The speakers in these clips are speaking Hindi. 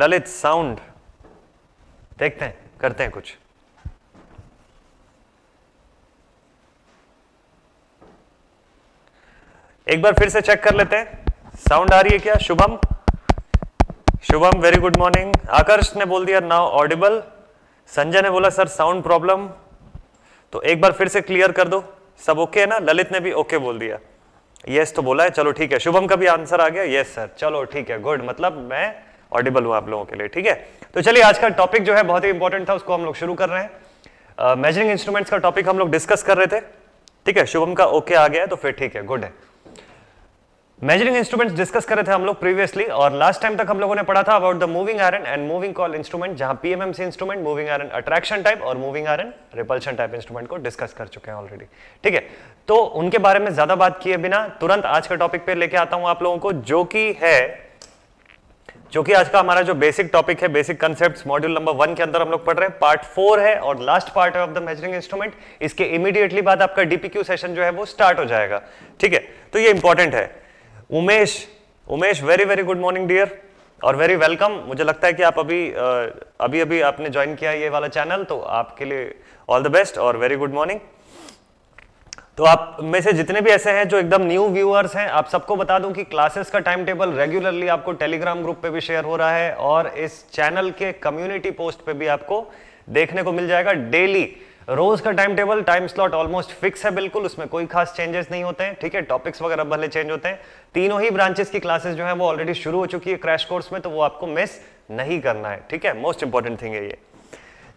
ललित साउंड देखते हैं करते हैं कुछ एक बार फिर से चेक कर लेते हैं साउंड आ रही है क्या Shubham Shubham very good morning Aakarsh ने बोल दिया नाउ ऑडिबल संजय ने बोला सर साउंड प्रॉब्लम तो एक बार फिर से क्लियर कर दो सब ओके है ना ललित ने भी ओके बोल दिया यस तो बोला है चलो ठीक है शुभम का भी आंसर आ गया यस सर चलो ठीक है गुड मतलब मैं ऑडिबल हुआ आप लोगों के लिए ठीक है तो चलिए आज का टॉपिक जो है बहुत ही इंपॉर्टेंट था उसको हम लोग शुरू कर रहे हैं मेजरिंग uh, इंस्ट्रूमेंट्स का टॉपिक हम लोग डिस्कस कर रहे थे ठीक है शुभम का ओके okay आ गया तो फिर ठीक है गुड है मेजरिंग इंस्ट्रूमेंट्स डिस्कस कर रहे थे हम लोग प्रीवियसली और लास्ट टाइम तक हम लोगों ने पढ़ा था about the moving iron and moving coil instrument जहां PMMC instrument moving iron attraction type और moving iron repulsion type instrument को डिस्कस कर चुके हैं ऑलरेडी ठीक है तो उनके बारे में ज्यादा बात किए बिना तुरंत आज के टॉपिक पर लेके आता हूं आप लोगों को जो कि है जो कि आज का हमारा जो बेसिक टॉपिक है basic concept module number one के अंदर हम लोग पढ़ रहे हैं पार्ट फोर है और लास्ट पार्ट है ऑफ द मेजरिंग इंस्ट्रूमेंट इसके इमीडिएटली बाद आपका डीपीक्यू सेशन जो है वो स्टार्ट हो जाएगा ठीक है तो ये इंपॉर्टेंट है Umesh Umesh very very good morning dear और वेरी वेलकम मुझे लगता है कि आप अभी अभी अभी आपने ज्वाइन किया ये वाला चैनल तो आपके लिए ऑल द बेस्ट और वेरी गुड मॉर्निंग तो आप में से जितने भी ऐसे हैं जो एकदम न्यू व्यूअर्स हैं आप सबको बता दूं कि क्लासेस का टाइम टेबल रेगुलरली आपको टेलीग्राम ग्रुप पे भी शेयर हो रहा है और इस चैनल के कम्युनिटी पोस्ट पे भी आपको देखने को मिल जाएगा डेली रोज का time table time slot almost fix है बिल्कुल उसमें कोई खास चेंजेस नहीं होते हैं ठीक है टॉपिक्स वगैरह भले चेंज होते हैं तीनों ही ब्रांचेस की क्लासेस जो है वो ऑलरेडी शुरू हो चुकी है क्रैश कोर्स में तो वो आपको मिस नहीं करना है ठीक है मोस्ट इंपॉर्टेंट थिंग है ये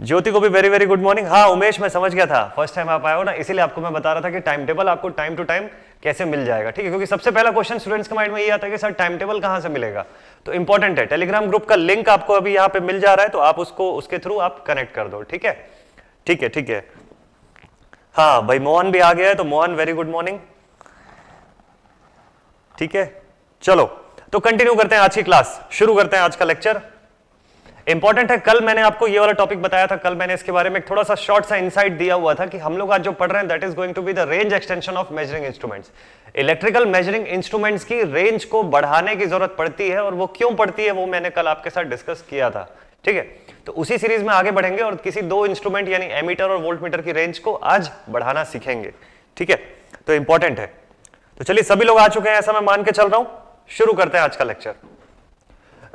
ज्योति को भी वेरी वेरी गुड मॉर्निंग हाँ उमेश मैं समझ गया था फर्स्ट टाइम आप आए हो ना इसीलिए आपको मैं बता रहा था कि टाइम टेबल आपको टाइम टू टाइम कैसे मिल जाएगा ठीक है क्योंकि सबसे पहला क्वेश्चन स्टूडेंट्स के माइंड में ये आता है कि सर टाइम टेबल कहाँ से मिलेगा तो इंपॉर्टेंट है टेलीग्राम ग्रुप का लिंक आपको अभी यहाँ पे मिल जा रहा है तो आप उसको उसके थ्रू आप कनेक्ट कर दो ठीक है ठीक है ठीक है हाँ भाई मोहन भी आ गया है तो मोहन वेरी गुड मॉर्निंग ठीक है चलो तो कंटिन्यू करते हैं आज की क्लास शुरू करते हैं आज का लेक्चर इंपॉर्टेंट है कल मैंने आपको ये वाला टॉपिक बताया था कल मैंने इसके बारे में थोड़ा सा शॉर्ट सा इनसाइट दिया हुआ था कि हम लोग आज जो पढ़ रहे हैं that is going to be the range extension of measuring instruments electrical measuring instruments की रेंज को बढ़ाने की जरूरत पड़ती है और वो क्यों पड़ती है वो मैंने कल आपके साथ डिस्कस किया था ठीक है तो उसी सीरीज में आगे बढ़ेंगे और किसी दो इंस्ट्रूमेंट यानी एमीटर और वोल्ट की रेंज को आज बढ़ाना सीखेंगे ठीक है तो इंपॉर्टेंट है तो चलिए सभी लोग आ चुके हैं ऐसा मैं मान के चल रहा हूं शुरू करते हैं आज का lecture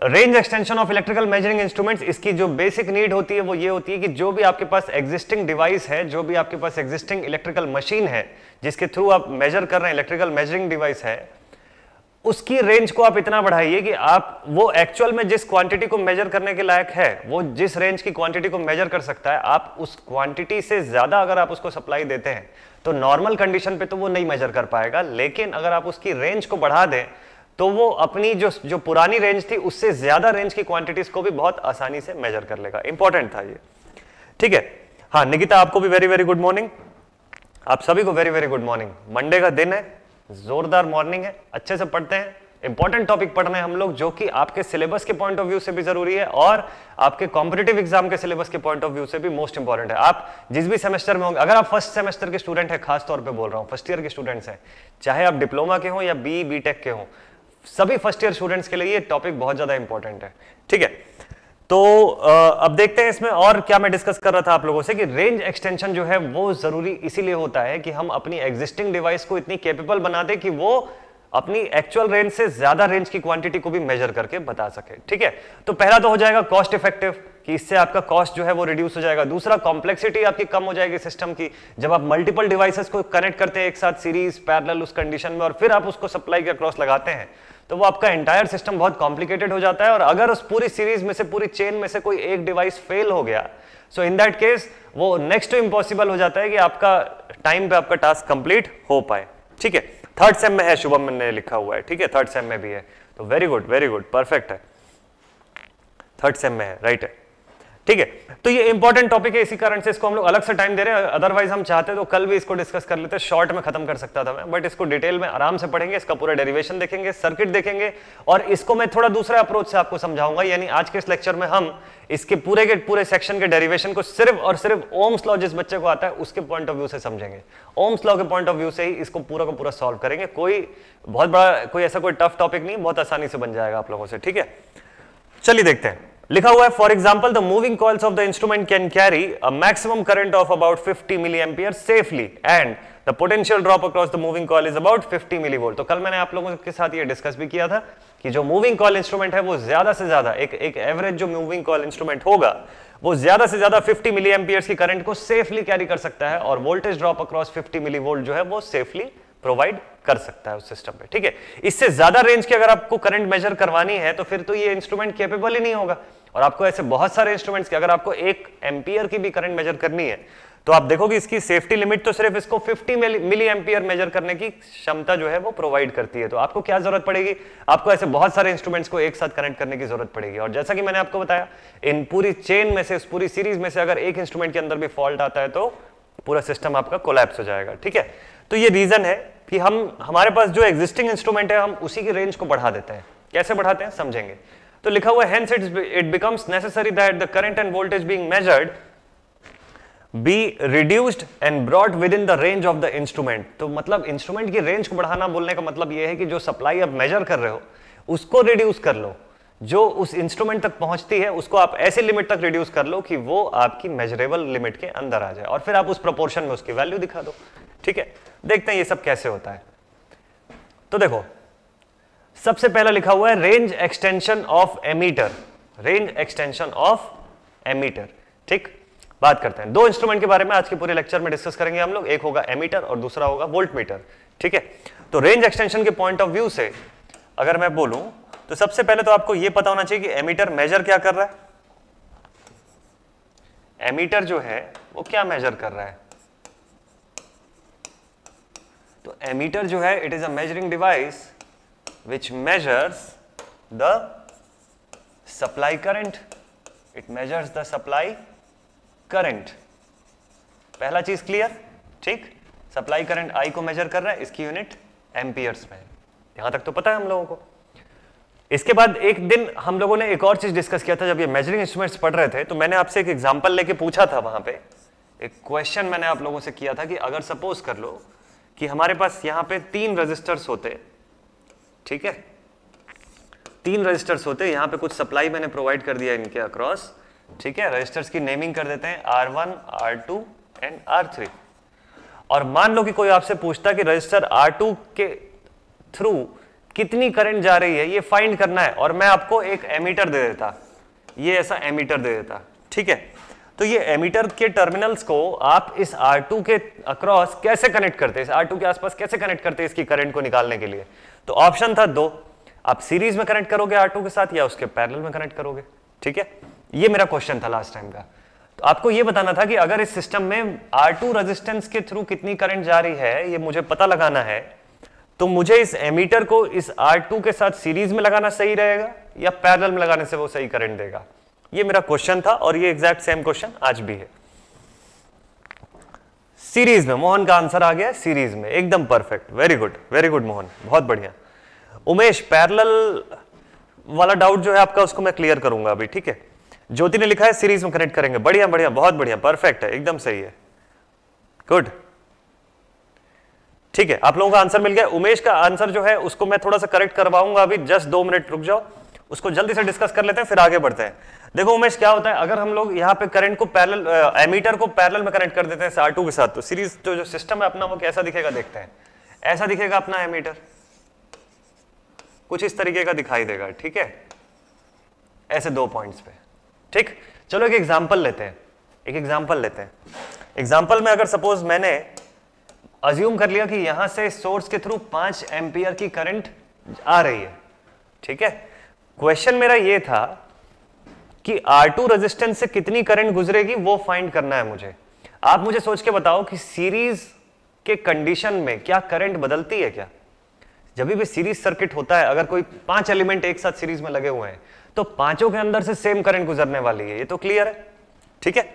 range extension of electrical measuring instruments इसकी जो बेसिक नीड होती है वो ये होती है कि जो भी आपके पास एग्जिस्टिंग डिवाइस है जो भी आपके पास एग्जिस्टिंग इलेक्ट्रिकल मशीन है जिसके थ्रू आप मेजर कर रहे हैं इलेक्ट्रिकल मेजरिंग डिवाइस है उसकी रेंज को आप इतना बढ़ाइए कि आप वो एक्चुअल में जिस क्वांटिटी को मेजर करने के लायक है वो जिस रेंज की क्वांटिटी को मेजर कर सकता है आप उस क्वांटिटी से ज्यादा अगर आप उसको सप्लाई देते हैं तो नॉर्मल कंडीशन पे तो वो नहीं मेजर कर पाएगा लेकिन अगर आप उसकी रेंज को बढ़ा दें तो वो अपनी जो जो पुरानी रेंज थी उससे ज्यादा रेंज की क्वांटिटीज को भी बहुत आसानी से मेजर कर लेगा इंपॉर्टेंट था ये ठीक है हाँ निकिता आपको भी वेरी वेरी गुड मॉर्निंग आप सभी को very very good morning Monday का दिन है जोरदार मॉर्निंग है अच्छे से पढ़ते हैं इंपॉर्टेंट टॉपिक पढ़ रहे हैं हम लोग जो कि आपके सिलेबस के पॉइंट ऑफ व्यू से भी जरूरी है और आपके कॉम्पिटेटिव एग्जाम के सिलेबस के पॉइंट ऑफ व्यू से भी मोस्ट इंपॉर्टेंट है आप जिस भी सेमेस्टर में होंगे अगर आप फर्स्ट सेमेस्टर के स्टूडेंट है खासतौर पर बोल रहा हूँ फर्स्ट ईयर के स्टूडेंट्स हैं चाहे आप डिप्लोमा के हों या बी बी के हों सभी फर्स्ट ईयर स्टूडेंट्स के लिए ये टॉपिक बहुत ज़्यादा इंपॉर्टेंट है ठीक है तो अब देखते हैं इसमें और क्या मैं डिस्कस कर रहा था आप लोगों से कि रेंज एक्सटेंशन जो है वो ज़रूरी इसीलिए होता है कि हम अपनी एग्जिस्टिंग डिवाइस को इतनी कैपेबल बना दे कि वो अपनी एक्चुअल रेंज से ज्यादा रेंज की क्वांटिटी को भी मेजर करके बता सके ठीक है तो पहला तो हो जाएगा कॉस्ट इफेक्टिव कि इससे आपका कॉस्ट जो है वो रिड्यूस हो जाएगा दूसरा कॉम्प्लेक्सिटी आपकी कम हो जाएगी सिस्टम की जब आप मल्टीपल डिवाइसेस को कनेक्ट करते हैं एक साथ सीरीज पैरल उस कंडीशन में और फिर आप उसको सप्लाई के क्रॉस लगाते हैं तो वो आपका एंटायर सिस्टम बहुत कॉम्प्लिकेटेड हो जाता है और अगर उस पूरी सीरीज में से पूरी चेन में से कोई एक डिवाइस फेल हो गया सो इन दैट केस वो नेक्स्ट इंपॉसिबल इम्पॉसिबल हो जाता है कि आपका टाइम पे आपका टास्क कंप्लीट हो पाए ठीक है थर्ड सेम में है शुभम ने लिखा हुआ है ठीक है थर्ड सेम में भी है तो very good very good perfect है थर्ड सेम में है राइट है ठीक है तो ये इंपॉर्टेंट टॉपिक है इसी कारण से इसको हम लोग अलग से टाइम दे रहे हैं अदरवाइज हम चाहते तो कल भी इसको डिस्कस कर लेते शॉर्ट में खत्म कर सकता था मैं बट इसको डिटेल में आराम से पढ़ेंगे इसका पूरा डेरिवेशन देखेंगे सर्किट देखेंगे और इसको मैं थोड़ा दूसरे अप्रोच से आपको समझाऊंगा यानी आज के इस लेक्चर में हम इसके पूरे के पूरे सेक्शन के डेरिवेशन को सिर्फ और सिर्फ ओम्स लॉ जिस बच्चे को आता है उसके पॉइंट ऑफ व्यू से समझेंगे ओम्स लॉ के पॉइंट ऑफ व्यू से ही इसको पूरा का पूरा सॉल्व करेंगे कोई बहुत बड़ा कोई ऐसा कोई टफ टॉपिक नहीं बहुत आसानी से बन जाएगा आप लोगों से ठीक है चलिए देखते हैं लिखा हुआ है for example the moving coils of the instrument can carry a maximum current of about 50 milli ampere safely and the potential drop across the moving coil is about 50 milli volt तो कल मैंने आप लोगों के साथ ये डिस्कस भी किया था कि जो मूविंग कॉल इंस्ट्रूमेंट है वो ज्यादा से ज्यादा एक एक एवरेज जो मूविंग कॉल इंस्ट्रूमेंट होगा वो ज्यादा से ज्यादा 50 मिली एम्पियर की करंट को सेफली कैरी कर सकता है और voltage drop across 50 milli volt जो है वो सेफली प्रोवाइड कर सकता है उस सिस्टम पे ठीक है इससे ज्यादा रेंज की अगर आपको करंट मेजर करवानी है तो फिर तो ये इंस्ट्रूमेंट केपेबल ही नहीं होगा और आपको ऐसे बहुत सारे इंस्ट्रूमेंट्स की अगर आपको एक एम्पियर की भी करंट मेजर करनी है तो आप देखोगे इसकी सेफ्टी लिमिट तो सिर्फ इसको 50 मिली एम्पियर मेजर करने की क्षमता जो है वो प्रोवाइड करती है तो आपको क्या जरूरत पड़ेगी आपको ऐसे बहुत सारे इंस्ट्रूमेंट्स को एक साथ कनेक्ट करने की जरूरत पड़ेगी और जैसा कि मैंने आपको बताया इन पूरी चेन में से इस पूरी सीरीज में से अगर एक इंस्ट्रूमेंट के अंदर भी फॉल्ट आता है तो पूरा सिस्टम आपका कोलैप्स हो जाएगा ठीक है तो ये रीजन है कि हम हमारे पास जो एग्जिस्टिंग इंस्ट्रूमेंट है हम उसी की रेंज को बढ़ा देते हैं कैसे बढ़ाते हैं समझेंगे तो लिखा हुआ it it becomes necessary that the current and voltage being measured be reduced and brought within the range of the instrument तो मतलब इंस्ट्रूमेंट की रेंज को बढ़ाना बोलने का मतलब यह है कि जो सप्लाई आप मेजर कर रहे हो उसको रिड्यूस कर लो जो उस इंस्ट्रूमेंट तक पहुंचती है उसको आप ऐसे लिमिट तक रिड्यूस कर लो कि वो आपकी मेजरेबल लिमिट के अंदर आ जाए और फिर आप उस प्रोपोर्शन में उसकी वैल्यू दिखा दो ठीक है देखते हैं ये सब कैसे होता है तो देखो सबसे पहला लिखा हुआ है range extension of ammeter range extension of ammeter ठीक बात करते हैं दो इंस्ट्रूमेंट के बारे में आज के पूरे लेक्चर में डिस्कस करेंगे हम लोग एक होगा एमीटर और दूसरा होगा वोल्ट मीटर ठीक है तो रेंज एक्सटेंशन के पॉइंट ऑफ व्यू से अगर मैं बोलूं तो सबसे पहले तो आपको यह पता होना चाहिए कि एमीटर मेजर क्या कर रहा है एमीटर जो है वो क्या मेजर कर रहा है तो एमीटर जो है it is a measuring device which measures the supply current. It measures the supply current. पहला चीज क्लियर ठीक सप्लाई करंट आई को मेजर कर रहा है इसकी यूनिट एम्पियर्स में यहां तक तो पता है हम लोगों को इसके बाद एक दिन हम लोगों ने एक और चीज डिस्कस किया था जब ये मेजरिंग इंस्ट्रूमेंट्स पढ़ रहे थे तो मैंने आपसे एक एग्जांपल लेके पूछा था वहां पे एक क्वेश्चन मैंने आप लोगों से किया था कि अगर सपोज कर लो कि हमारे पास यहाँ पे तीन रजिस्टर्स होते ठीक है तीन रजिस्टर्स होते हैं यहाँ पे कुछ सप्लाई मैंने प्रोवाइड कर दिया इनके अक्रॉस ठीक है रजिस्टर्स की नेमिंग कर देते हैं R one R two and R three और मान लो कि कोई आपसे पूछता कि रजिस्टर आर टू के थ्रू कितनी करंट जा रही है ये फाइंड करना है और मैं आपको एक एमीटर दे देता ये ऐसा एमीटर दे देता ठीक है तो ये एमीटर के टर्मिनल्स को आप इस R2 के अक्रॉस कैसे कनेक्ट करते हैं इस R2 के आसपास कैसे कनेक्ट करते हैं इसकी करंट को निकालने के लिए तो ऑप्शन था दो आप सीरीज में कनेक्ट करोगे आर के साथ या उसके पैरल में कनेक्ट करोगे ठीक है ये मेरा क्वेश्चन था लास्ट टाइम का तो आपको ये बताना था कि अगर इस सिस्टम में R2 रेजिस्टेंस के थ्रू कितनी करंट जा रही है ये मुझे पता लगाना है तो मुझे इस एमीटर को इस टू के साथ सीरीज में लगाना सही रहेगा या पैरेलल में लगाने से वो सही करंट देगा ये मेरा क्वेश्चन था और ये एग्जैक्ट सेम क्वेश्चन आज भी है सीरीज में मोहन का आंसर आ गया सीरीज में एकदम perfect very good very good Mohan बहुत बढ़िया उमेश पैरल वाला डाउट जो है आपका उसको मैं क्लियर करूंगा अभी ठीक है ज्योति ने लिखा है सीरीज में कनेक्ट करेंगे बढ़िया बढ़िया बहुत बढ़िया परफेक्ट है एकदम सही है गुड ठीक है आप लोगों का आंसर मिल गया उमेश का आंसर जो है उसको मैं थोड़ा सा करेक्ट करवाऊंगा अभी जस्ट दो मिनट रुक जाओ उसको जल्दी से डिस्कस कर लेते हैं फिर आगे बढ़ते हैं देखो उमेश क्या होता है अगर हम लोग यहाँ पे करंट को पैरेलल एमीटर को पैरेलल में कनेक्ट कर देते हैं आर के साथ तो सीरीज तो जो जो सिस्टम है अपना वो कैसा दिखेगा देखते हैं ऐसा दिखेगा अपना एमीटर कुछ इस तरीके का दिखाई देगा ठीक है ऐसे दो पॉइंट्स पे ठीक चलो एक एग्जाम्पल लेते हैं एक एग्जाम्पल लेते हैं एग्जाम्पल में अगर सपोज मैंने अज्यूम कर लिया कि यहां से सोर्स के थ्रू पांच एम्पियर की करंट आ रही है ठीक है क्वेश्चन मेरा ये था कि R2 रेजिस्टेंस से कितनी करंट गुजरेगी वो फाइंड करना है मुझे आप मुझे सोच के बताओ कि सीरीज के कंडीशन में क्या करंट बदलती है क्या जब भी सीरीज सर्किट होता है अगर कोई पांच एलिमेंट एक साथ सीरीज में लगे हुए हैं तो पांचों के अंदर से सेम करंट गुजरने वाली है ये तो क्लियर है ठीक है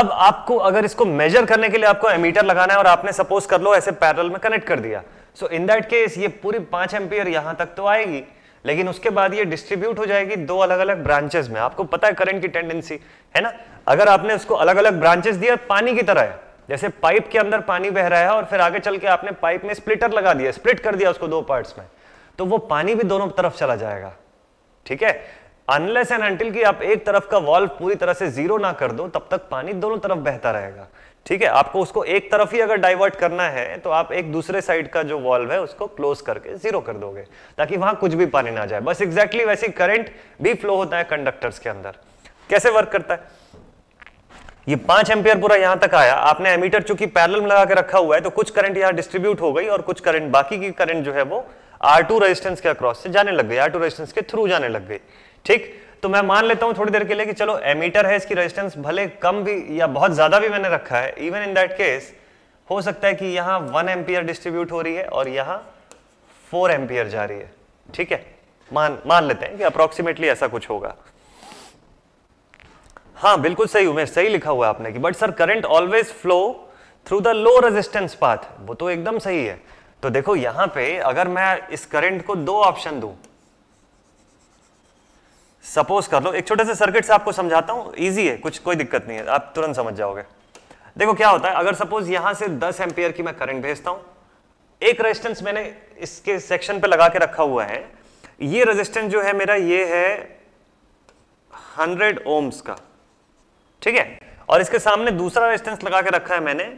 अब आपको अगर इसको मेजर करने के लिए आपको एमीटर लगाना है और आपने सपोज कर लो ऐसे पैरल में कनेक्ट कर दिया सो इन दैट केस ये पूरी पांच एम्पियर यहां तक तो आएगी लेकिन उसके बाद ये डिस्ट्रीब्यूट हो जाएगी दो अलग अलग ब्रांचेस में आपको पता है करंट की टेंडेंसी है ना अगर आपने उसको अलग अलग ब्रांचेस दिया पानी की तरह है जैसे पाइप के अंदर पानी बह रहा है और फिर आगे चल के आपने पाइप में स्प्लिटर लगा दिया स्प्लिट कर दिया उसको दो पार्ट्स में तो वो पानी भी दोनों तरफ चला जाएगा ठीक है अनलेस एंड अंटिल की आप एक तरफ का वॉल्व पूरी तरह से जीरो ना कर दो तब तक पानी दोनों तरफ बहता रहेगा ठीक है आपको उसको एक तरफ ही अगर डाइवर्ट करना है तो आप एक दूसरे साइड का जो वॉल्व है उसको क्लोज करके जीरो कर दोगे ताकि वहां कुछ भी पानी ना जाए बस एग्जैक्टली exactly वैसे करंट भी फ्लो होता है कंडक्टर्स के अंदर कैसे वर्क करता है ये पांच एम्पियर पूरा यहां तक आया आपने एमीटर चूंकि पैरल में लगा के रखा हुआ है तो कुछ करंट यहां डिस्ट्रीब्यूट हो गई और कुछ करंट बाकी की करंट जो है वो आर टू रेजिस्टेंस के अक्रॉस से जाने लग गई आर टू रेजिस्टेंस के थ्रू जाने लग गई ठीक तो मैं मान लेता हूं थोड़ी देर के लिए कि चलो एमीटर है इसकी रेजिस्टेंस भले कम भी या बहुत ज़्यादा भी मैंने रखा है इवन इन दैट केस हो सकता है कि यहां वन एम्पियर डिस्ट्रीब्यूट हो रही है और यहां फोर एम्पियर जा रही है ठीक है मान मान लेते हैं कि अप्रोक्सीमेटली ऐसा कुछ होगा हाँ बिल्कुल सही उमेश सही लिखा हुआ आपने कि but sir current always flow through the low resistance path वो तो एकदम सही है तो देखो यहां पे अगर मैं इस करंट को दो ऑप्शन दूं सपोज कर लो एक छोटे से सर्किट से आपको समझाता हूँ ईजी है कुछ कोई दिक्कत नहीं है आप तुरंत समझ जाओगे देखो क्या होता है अगर सपोज यहां से 10 एम्पियर की मैं करंट भेजता हूं एक रेजिस्टेंस मैंने इसके सेक्शन पे लगा के रखा हुआ है ये रेजिस्टेंस जो है मेरा ये है 100 ओम्स का ठीक है और इसके सामने दूसरा रेजिस्टेंस लगा के रखा है मैंने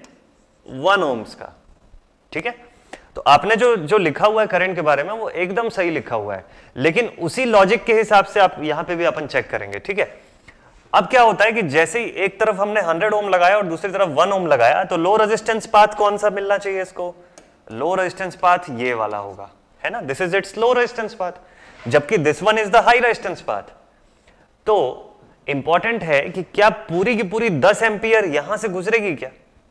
1 ओम्स का ठीक है तो आपने जो जो लिखा हुआ है करंट के बारे में वो एकदम सही लिखा हुआ है लेकिन उसी लॉजिक के हिसाब से आप यहां पे भी अपन चेक करेंगे ठीक है अब क्या होता है कि जैसे ही एक तरफ हमने 100 ओम लगाया और दूसरी तरफ 1 ओम लगाया तो लो रेजिस्टेंस पाथ कौन सा मिलना चाहिए इसको लो रेजिस्टेंस पाथ ये वाला होगा है ना this is its low resistance path जबकि this one is the high resistance path तो इंपॉर्टेंट है कि क्या पूरी की पूरी दस एम्पियर यहां से गुजरेगी क्या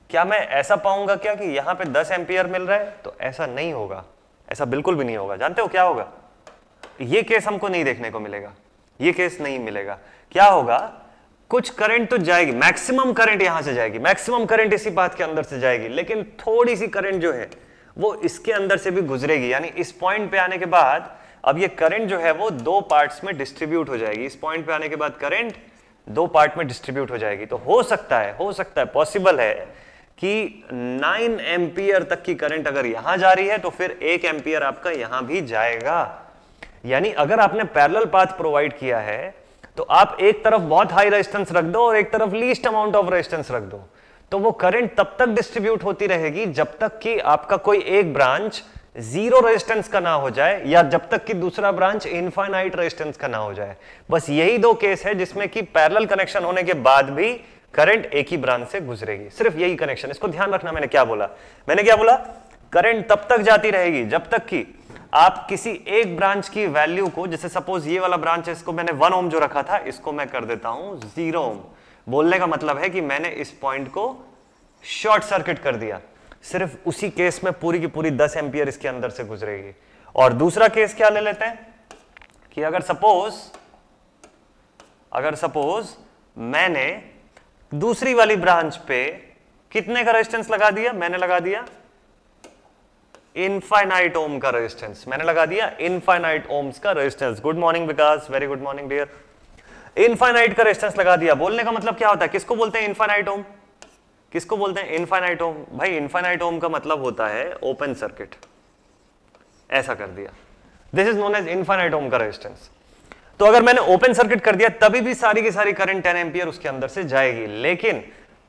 क्या मैं ऐसा पाऊंगा क्या कि यहां पे 10 एम्पियर मिल रहा है तो ऐसा नहीं होगा ऐसा बिल्कुल भी नहीं होगा जानते हो क्या होगा ये केस हमको नहीं देखने को मिलेगा ये केस नहीं मिलेगा क्या होगा कुछ करंट तो जाएगी मैक्सिमम करंट यहां से जाएगी मैक्सिमम करंट इसी बात के अंदर से जाएगी लेकिन थोड़ी सी करंट जो है वो इसके अंदर से भी गुजरेगी यानी इस पॉइंट पे आने के बाद अब ये करंट जो है वो दो पार्ट्स में डिस्ट्रीब्यूट हो जाएगी इस पॉइंट पे आने के बाद करंट दो पार्ट में डिस्ट्रीब्यूट हो जाएगी तो हो सकता है हो सकता है पॉसिबल है कि 9 एम्पियर तक की करंट अगर यहां जा रही है तो फिर एक एम्पियर आपका यहां भी जाएगा यानी अगर आपने पैरेलल पाथ प्रोवाइड किया है तो आप एक तरफ बहुत हाई रेजिस्टेंस रख दो और एक तरफ लीस्ट अमाउंट ऑफ रेजिस्टेंस रख दो तो वो करंट तब तक डिस्ट्रीब्यूट होती रहेगी जब तक कि आपका कोई एक ब्रांच जीरो रेजिस्टेंस का ना हो जाए या जब तक कि दूसरा ब्रांच इनफाइनाइट रेजिस्टेंस का ना हो जाए बस यही दो केस है जिसमें कि पैरेलल कनेक्शन होने के बाद भी करंट एक ही ब्रांच से गुजरेगी सिर्फ यही कनेक्शन इसको ध्यान रखना मैंने क्या बोला मैंने क्या बोला करंट तब तक जाती रहेगी जब तक कि आप किसी एक ब्रांच की वैल्यू को जैसे सपोज ये वाला ब्रांच है इसको मैंने वन ओम जो रखा था इसको मैं कर देता हूं जीरो ओम बोलने का मतलब है कि मैंने इस पॉइंट को शॉर्ट सर्किट कर दिया सिर्फ उसी केस में पूरी की पूरी दस एम्पियर इसके अंदर से गुजरेगी और दूसरा केस क्या ले लेते हैं कि अगर सपोज अगर सपोज मैंने दूसरी वाली ब्रांच पे कितने का रेजिस्टेंस लगा दिया मैंने लगा दिया इनफाइनाइट ओम का रेजिस्टेंस मैंने लगा दिया इनफाइनाइट ओम्स का resistance good morning Vikas very good morning dear infinite का रेजिस्टेंस लगा दिया बोलने का मतलब क्या होता है किसको बोलते हैं इनफाइनाइट ओम किसको बोलते हैं इनफाइनाइट ओम भाई इनफाइनाइट ओम का मतलब होता है ओपन सर्किट ऐसा कर दिया this is known as infinite ohm का रेजिस्टेंस तो अगर मैंने ओपन सर्किट कर दिया तभी भी सारी की सारी करंट टेन एम्पियर उसके अंदर से जाएगी लेकिन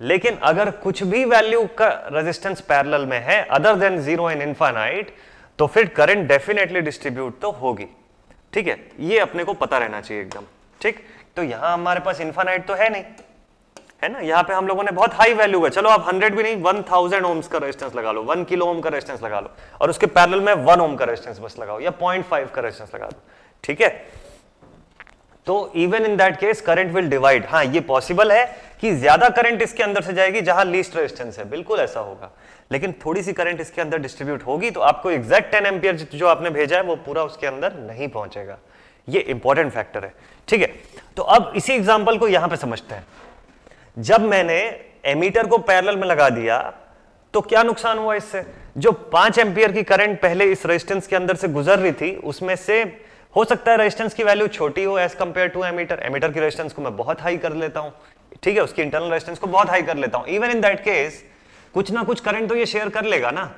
लेकिन अगर कुछ भी वैल्यू का रेजिस्टेंस पैरेलल में है other than zero in infinite तो फिर करंट डेफिनेटली डिस्ट्रीब्यूट तो होगी ठीक है ये अपने को पता रहना चाहिए एकदम ठीक तो यहां हमारे पास इंफानाइट तो है नहीं है ना यहाँ पे हम लोगों ने बहुत हाई वैल्यू का चलो आप 100 भी नहीं 1000 ओम्स का रेजिस्टेंस लगा लो 1 किलो ओम का रेजिस्टेंस लगा लो और उसके पैरेलल में 1 ओम का रेजिस्टेंस बस लगाओ या 0.5 का रेजिस्टेंस लगा दो ठीक है तो even in that case current will divide हाँ ये पॉसिबल है कि ज्यादा करंट इसके अंदर से जाएगी जहां लीस्ट रेजिस्टेंस है बिल्कुल ऐसा होगा लेकिन थोड़ी सी करंट इसके अंदर डिस्ट्रीब्यूट होगी तो आपको एग्जैक्ट टेन एम्पियर जो आपने भेजा है वो पूरा उसके अंदर नहीं पहुंचेगा ये इंपॉर्टेंट फैक्टर है ठीक है तो अब इसी एग्जाम्पल को यहां पर समझते हैं जब मैंने एमीटर को पैरल में लगा दिया तो क्या नुकसान हुआ इससे जो पांच एम्पियर की करंट पहले इस रेजिस्टेंस के अंदर से गुजर रही थी उसमें से हो सकता है रेजिस्टेंस की वैल्यू छोटी हो as compare to ammeter ammeter की रेजिस्टेंस को मैं बहुत हाई कर लेता हूँ ठीक है उसकी इंटरनल रेजिस्टेंस को बहुत हाई कर लेता हूँ इवन इन दैट केस कुछ ना कुछ करंट तो ये शेयर कर लेगा ना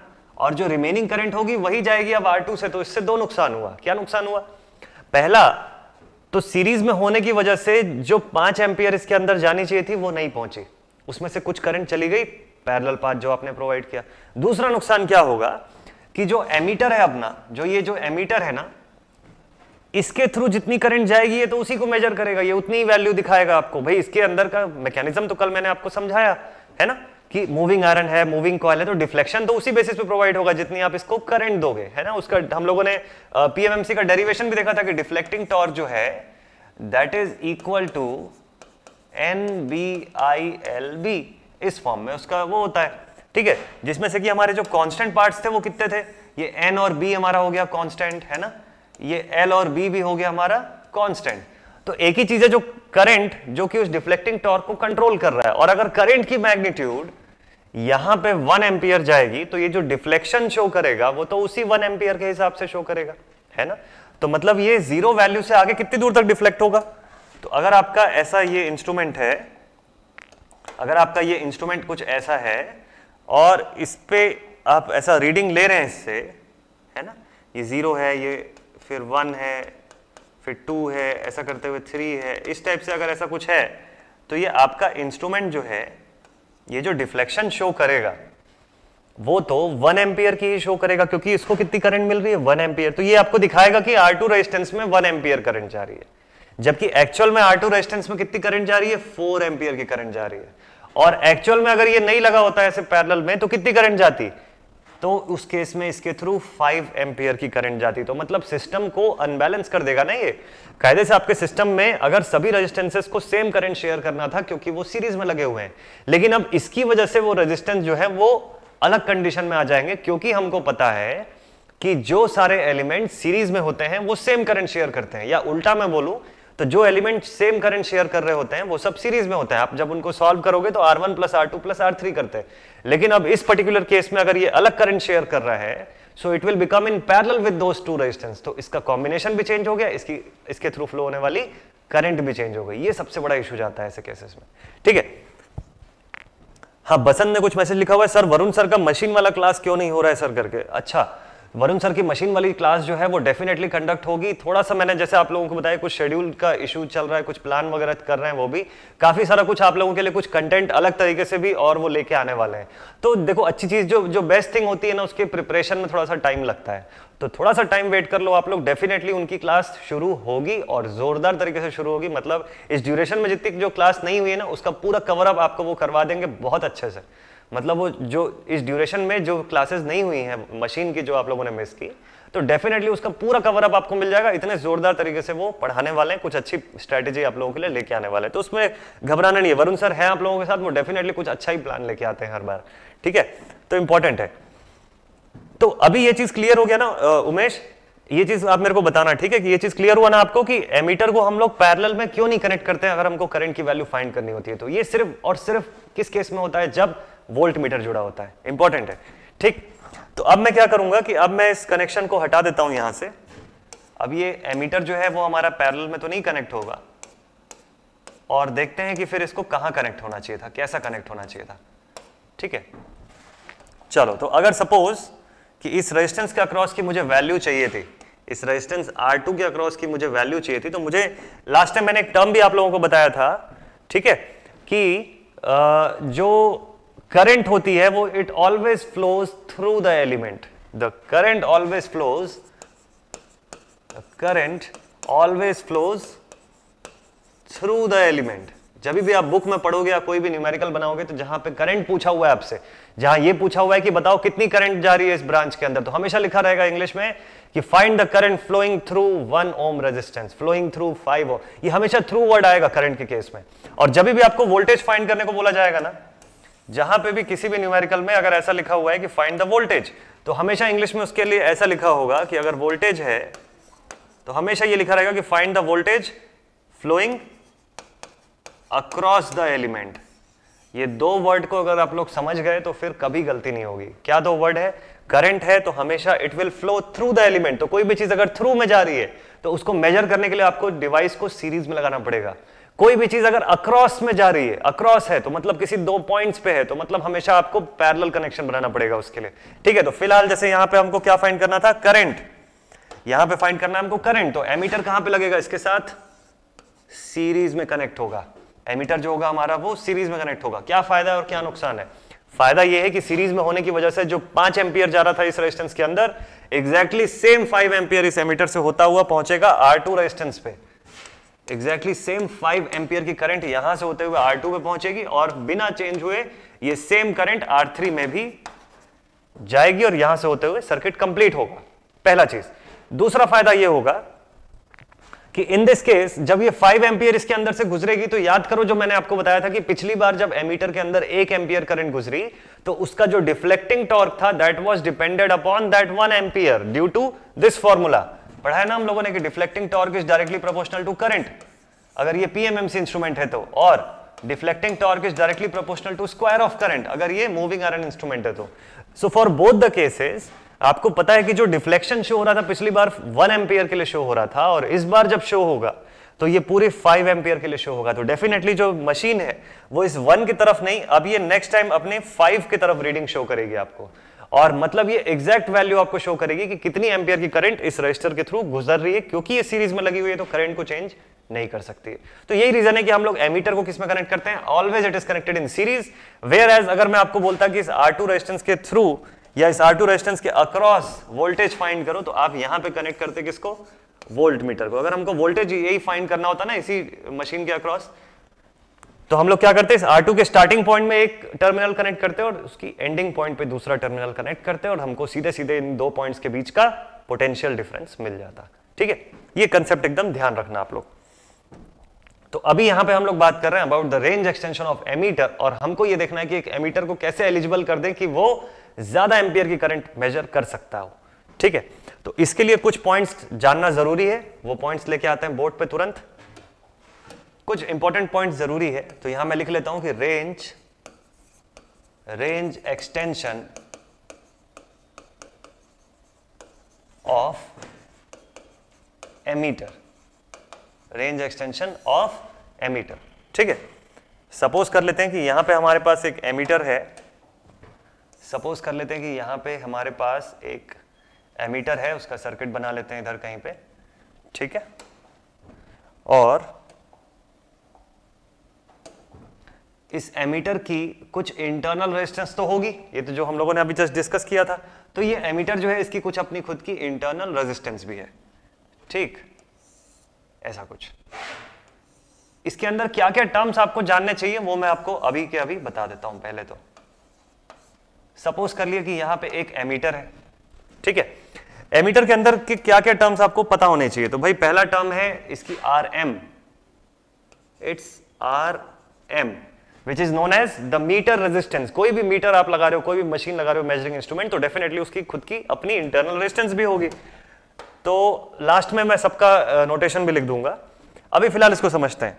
और जो रिमेनिंग करंट होगी वही जाएगी अब आर से तो इससे दो नुकसान हुआ क्या नुकसान हुआ पहला तो सीरीज में होने की वजह से जो पांच एम्पियर इसके अंदर जानी चाहिए थी वो नहीं पहुंची उसमें से कुछ करंट चली गई पैरेलल पाथ जो आपने प्रोवाइड किया दूसरा नुकसान क्या होगा कि जो एमीटर है अपना जो ये जो एमीटर है ना इसके थ्रू जितनी करंट जाएगी तो उसी को मेजर करेगा ये उतनी ही वैल्यू दिखाएगा आपको भाई इसके अंदर का मैकेनिज्म तो कल मैंने आपको समझाया है ना कि मूविंग आयरन है मूविंग कॉल है तो डिफ्लेक्शन तो उसी बेसिस पे प्रोवाइड होगा जितनी आप इसको करंट दोगे है ना उसका हम लोगों ने पीएमएमसी का डेरिवेशन भी देखा था कि डिफ्लेक्टिंग टॉर्च जो है that is equal to N B I L B इस फॉर्म में उसका वो होता है ठीक है जिसमें से कि हमारे जो कॉन्स्टेंट पार्ट थे वो कितने थे ये एन और बी हमारा हो गया कॉन्स्टेंट है ना ये एल और बी भी हो गया हमारा कॉन्स्टेंट तो एक ही चीज है जो करंट जो कि उस डिफ्लेक्टिंग टॉर्क को कंट्रोल कर रहा है और अगर करंट की मैग्नीट्यूड यहां पे वन एम्पियर जाएगी तो ये जो डिफ्लेक्शन शो करेगा वो तो उसी वन एम्पियर के हिसाब से शो करेगा है ना तो मतलब ये जीरो वैल्यू से आगे कितनी दूर तक डिफ्लेक्ट होगा तो अगर आपका ऐसा ये इंस्ट्रूमेंट है अगर आपका ये इंस्ट्रूमेंट कुछ ऐसा है और इस पर आप ऐसा रीडिंग ले रहे हैं इससे है ना ये जीरो है ये फिर वन है फिर टू है ऐसा करते हुए थ्री है इस टाइप से अगर ऐसा कुछ है तो ये आपका इंस्ट्रूमेंट जो है ये जो डिफ्लेक्शन शो करेगा वो तो वन एम्पियर की ही शो करेगा क्योंकि इसको कितनी करंट मिल रही है वन एम्पियर तो ये आपको दिखाएगा कि आर टू रेजिस्टेंस में वन एम्पियर करंट जा रही है जबकि एक्चुअल में आर टू रेजिस्टेंस में कितनी करंट जा रही है फोर एम्पियर की करंट जा रही है और एक्चुअल में अगर ये नहीं लगा होता है ऐसे पैरेलल में तो कितनी करंट जाती है तो उस केस में इसके थ्रू 5 एम्पियर की करंट जाती तो मतलब सिस्टम को अनबैलेंस कर देगा ना ये कायदे से आपके सिस्टम में अगर सभी रेजिस्टेंसेस को सेम करंट शेयर करना था क्योंकि वो सीरीज में लगे हुए हैं लेकिन अब इसकी वजह से वो रेजिस्टेंस जो है वो अलग कंडीशन में आ जाएंगे क्योंकि हमको पता है कि जो सारे एलिमेंट सीरीज में होते हैं वो सेम करंट शेयर करते हैं या उल्टा मैं बोलू तो जो एलिमेंट सेम करंट शेयर कर रहे होते हैं वो सब सीरीज में होते हैं आप जब उनको सॉल्व करोगे तो R1 one plus R two plus R three करते हैं लेकिन अब इस पर्टिकुलर केस में अगर ये अलग करंट शेयर कर रहा है so it will become in parallel with दो रेजिस्टेंस तो इसका कॉम्बिनेशन भी चेंज हो गया इसकी इसके थ्रू फ्लो होने वाली करंट भी चेंज हो गई ये सबसे बड़ा इशू जाता है ऐसे केसेस में ठीक है हाँ बसंत ने कुछ मैसेज लिखा हुआ है सर वरुण सर का मशीन वाला क्लास क्यों नहीं हो रहा है सर करके अच्छा वरुण सर की मशीन वाली क्लास जो है वो डेफिनेटली कंडक्ट होगी थोड़ा सा मैंने जैसे आप लोगों को बताया कुछ शेड्यूल का इशू चल रहा है कुछ प्लान वगैरह कर रहे हैं वो भी काफी सारा कुछ आप लोगों के लिए कुछ कंटेंट अलग तरीके से भी और वो लेके आने वाले हैं तो देखो अच्छी चीज जो जो बेस्ट थिंग होती है ना उसके प्रिपरेशन में थोड़ा सा टाइम लगता है तो थोड़ा सा टाइम वेट कर लो आप लोग डेफिनेटली उनकी क्लास शुरू होगी और जोरदार तरीके से शुरू होगी मतलब इस ड्यूरेशन में जितनी जो क्लास नहीं हुई है ना उसका पूरा कवर अप आपको वो करवा देंगे बहुत अच्छे से मतलब वो जो इस ड्यूरेशन में जो क्लासेस नहीं हुई हैं मशीन की जो आप लोगों ने मिस की तो डेफिनेटली उसका पूरा कवर अप आपको मिल जाएगा इतने जोरदार तरीके से वो पढ़ाने वाले हैं कुछ अच्छी स्ट्रैटेजी आप लोगों के लिए लेके आने वाले हैं तो उसमें घबराना नहीं है वरुण सर हैं आप लोगों के साथ वो डेफिनेटली कुछ अच्छा ही प्लान लेके आते हैं हर बार ठीक है तो इंपॉर्टेंट है तो अभी ये चीज क्लियर हो गया ना उमेश ये चीज आप मेरे को बताना ठीक है कि ये चीज क्लियर हुआ ना आपको कि एमीटर को हम लोग पैरेलल में क्यों नहीं कनेक्ट करते हैं अगर हमको करंट की वैल्यू फाइंड करनी होती है तो ये सिर्फ और सिर्फ किस केस में होता है जब वोल्ट मीटर जुड़ा होता है इंपॉर्टेंट है ठीक तो अब मैं क्या करूंगा कि अब मैं इस कनेक्शन को हटा देता हूं यहां से अब ये एमीटर जो है वो हमारा पैरल में तो नहीं कनेक्ट होगा और देखते हैं कि फिर इसको कहां कनेक्ट होना चाहिए था कैसा कनेक्ट होना चाहिए था ठीक है चलो तो अगर सपोज कि इस रेजिस्टेंस के अक्रॉस की मुझे वैल्यू चाहिए थी इस रेजिस्टेंस R2 के अक्रॉस की मुझे वैल्यू चाहिए थी तो मुझे लास्ट टाइम मैंने एक टर्म भी आप लोगों को बताया था ठीक है कि जो करंट होती है वो it always flows through the element the current always flows the current always flows through the element जब भी आप बुक में पढ़ोगे या कोई भी न्यूमेरिकल बनाओगे तो जहां पे करंट पूछा हुआ है आपसे जहां ये पूछा हुआ है कि बताओ कितनी करंट जा रही है इस ब्रांच के अंदर तो हमेशा लिखा रहेगा इंग्लिश में कि find the current flowing through one ohm resistance flowing through five ohm ये हमेशा थ्रू वर्ड आएगा करंट के केस में और जब भी आपको वोल्टेज फाइंड करने को बोला जाएगा ना जहां पे भी किसी भी न्यूमेरिकल में अगर ऐसा लिखा हुआ है कि फाइंड द वोल्टेज तो हमेशा इंग्लिश में उसके लिए ऐसा लिखा होगा कि अगर वोल्टेज है तो हमेशा ये लिखा रहेगा कि find the voltage flowing across the element ये दो वर्ड को अगर आप लोग समझ गए तो फिर कभी गलती नहीं होगी क्या दो वर्ड है करंट है तो हमेशा it will flow through the element तो कोई भी चीज अगर थ्रू में जा रही है तो उसको मेजर करने के लिए आपको डिवाइस को सीरीज में लगाना पड़ेगा कोई भी चीज अगर अक्रॉस में जा रही है अक्रॉस है तो मतलब किसी दो पॉइंट्स पे है तो मतलब हमेशा आपको पैरेलल कनेक्शन बनाना पड़ेगा उसके लिए ठीक है तो फिलहाल जैसे यहां पे हमको क्या फाइंड करना था करंट यहां पे फाइंड करना है हमको करंट तो एमीटर कहां पे लगेगा इसके साथ सीरीज में कनेक्ट होगा एमीटर जो होगा हमारा वो सीरीज में कनेक्ट होगा क्या फायदा है और क्या नुकसान है फायदा यह है कि सीरीज में होने की वजह से जो पांच एम्पियर जा रहा था इस रेजिस्टेंस के अंदर एग्जैक्टली सेम फाइव एम्पियर इस एमीटर से होता हुआ पहुंचेगा आर टू रेजिस्टेंस पे एग्जैक्टली सेम फाइव एम्पियर की करंट यहां से होते हुए R2 में पहुंचेगी और बिना चेंज हुए ये सेम करंट R3 में भी जाएगी और यहां से होते हुए सर्किट कंप्लीट होगा पहला चीज दूसरा फायदा ये होगा कि इन दिस केस जब ये 5 एम्पियर इसके अंदर से गुजरेगी तो याद करो जो मैंने आपको बताया था कि पिछली बार जब एमीटर के अंदर एक एम्पियर करंट गुजरी तो उसका जो डिफ्लेक्टिंग टॉर्क था that was depended upon that one ampere due to this formula पढ़ाया ना हम लोगों ने कि deflecting torque is directly proportional to current अगर ये पीएमएमसी इंस्ट्रूमेंट है तो और deflecting torque is directly proportional to square of current अगर ये मूविंग आयरन इंस्ट्रूमेंट है तो so for both the cases आपको पता है कि जो डिफ्लेक्शन शो हो रहा था पिछली बार वन एम्पियर के लिए शो हो रहा था और इस बार जब शो होगा तो ये पूरे फाइव एम्पियर के लिए शो होगा तो डेफिनेटली जो मशीन है वो इस वन की तरफ नहीं अब ये नेक्स्ट टाइम अपने फाइव की तरफ रीडिंग शो करेगी आपको और मतलब ये एग्जैक्ट वैल्यू आपको शो करेगी कि कितनी एम्पियर की करंट इस रजिस्टर के थ्रू गुजर रही है क्योंकि ये सीरीज में लगी हुई है तो करंट को चेंज नहीं कर सकती तो यही रीजन है कि हम लोग एमीटर को किसमें कनेक्ट करते हैं always it is connected in series whereas अगर मैं आपको बोलता कि इस आर टू के थ्रू या इस आर टू के अक्रॉस वोल्टेज फाइंड करो तो आप यहां पर कनेक्ट करते किसको वोल्ट मीटर को अगर हमको वोल्टेज यही फाइंड करना होता ना इसी मशीन के अक्रॉस तो हम लोग क्या करते हैं आर टू के स्टार्टिंग पॉइंट में एक टर्मिनल कनेक्ट करते हैं और उसकी एंडिंग पॉइंट पे दूसरा टर्मिनल कनेक्ट करते हैं और हमको सीधे सीधे इन दो पॉइंट्स के बीच का पोटेंशियल डिफरेंस मिल जाता ठीक है ये कंसेप्ट एकदम ध्यान रखना आप लोग तो अभी यहां पे हम लोग बात कर रहे हैं about the range extension of ammeter और हमको ये देखना है कि एक एमीटर को कैसे एलिजिबल कर दें कि वो ज्यादा एम्पियर की करंट मेजर कर सकता हो ठीक है तो इसके लिए कुछ पॉइंट्स जानना जरूरी है वो पॉइंट्स लेके आते हैं बोर्ड पे तुरंत कुछ इंपॉर्टेंट पॉइंट जरूरी है तो यहां मैं लिख लेता हूं कि range range extension of ammeter range extension of ammeter ठीक है सपोज कर लेते हैं कि यहां पे हमारे पास एक एमीटर है सपोज कर लेते हैं कि यहां पे हमारे पास एक एमीटर है उसका सर्किट बना लेते हैं इधर कहीं पे ठीक है और इस एमीटर की कुछ इंटरनल रेजिस्टेंस तो होगी ये तो जो हम लोगों ने अभी जस्ट डिस्कस किया था तो ये एमीटर जो है इसकी कुछ अपनी खुद की इंटरनल रेजिस्टेंस भी है ठीक ऐसा कुछ इसके अंदर क्या क्या टर्म्स आपको जानने चाहिए वो मैं आपको अभी के अभी बता देता हूं पहले तो सपोज कर लिए कि यहां पे एक एमीटर है ठीक है एमीटर के अंदर के क्या क्या टर्म्स आपको पता होने चाहिए तो भाई पहला टर्म है इसकी R M it's R M which is known as the meter resistance कोई भी मीटर आप लगा रहे हो कोई भी मशीन लगा रहे हो मेजरिंग इंस्ट्रूमेंट तो डेफिनेटली उसकी खुद की अपनी इंटरनल रेजिस्टेंस भी होगी तो लास्ट में मैं सबका नोटेशन भी लिख दूंगा अभी फिलहाल इसको समझते हैं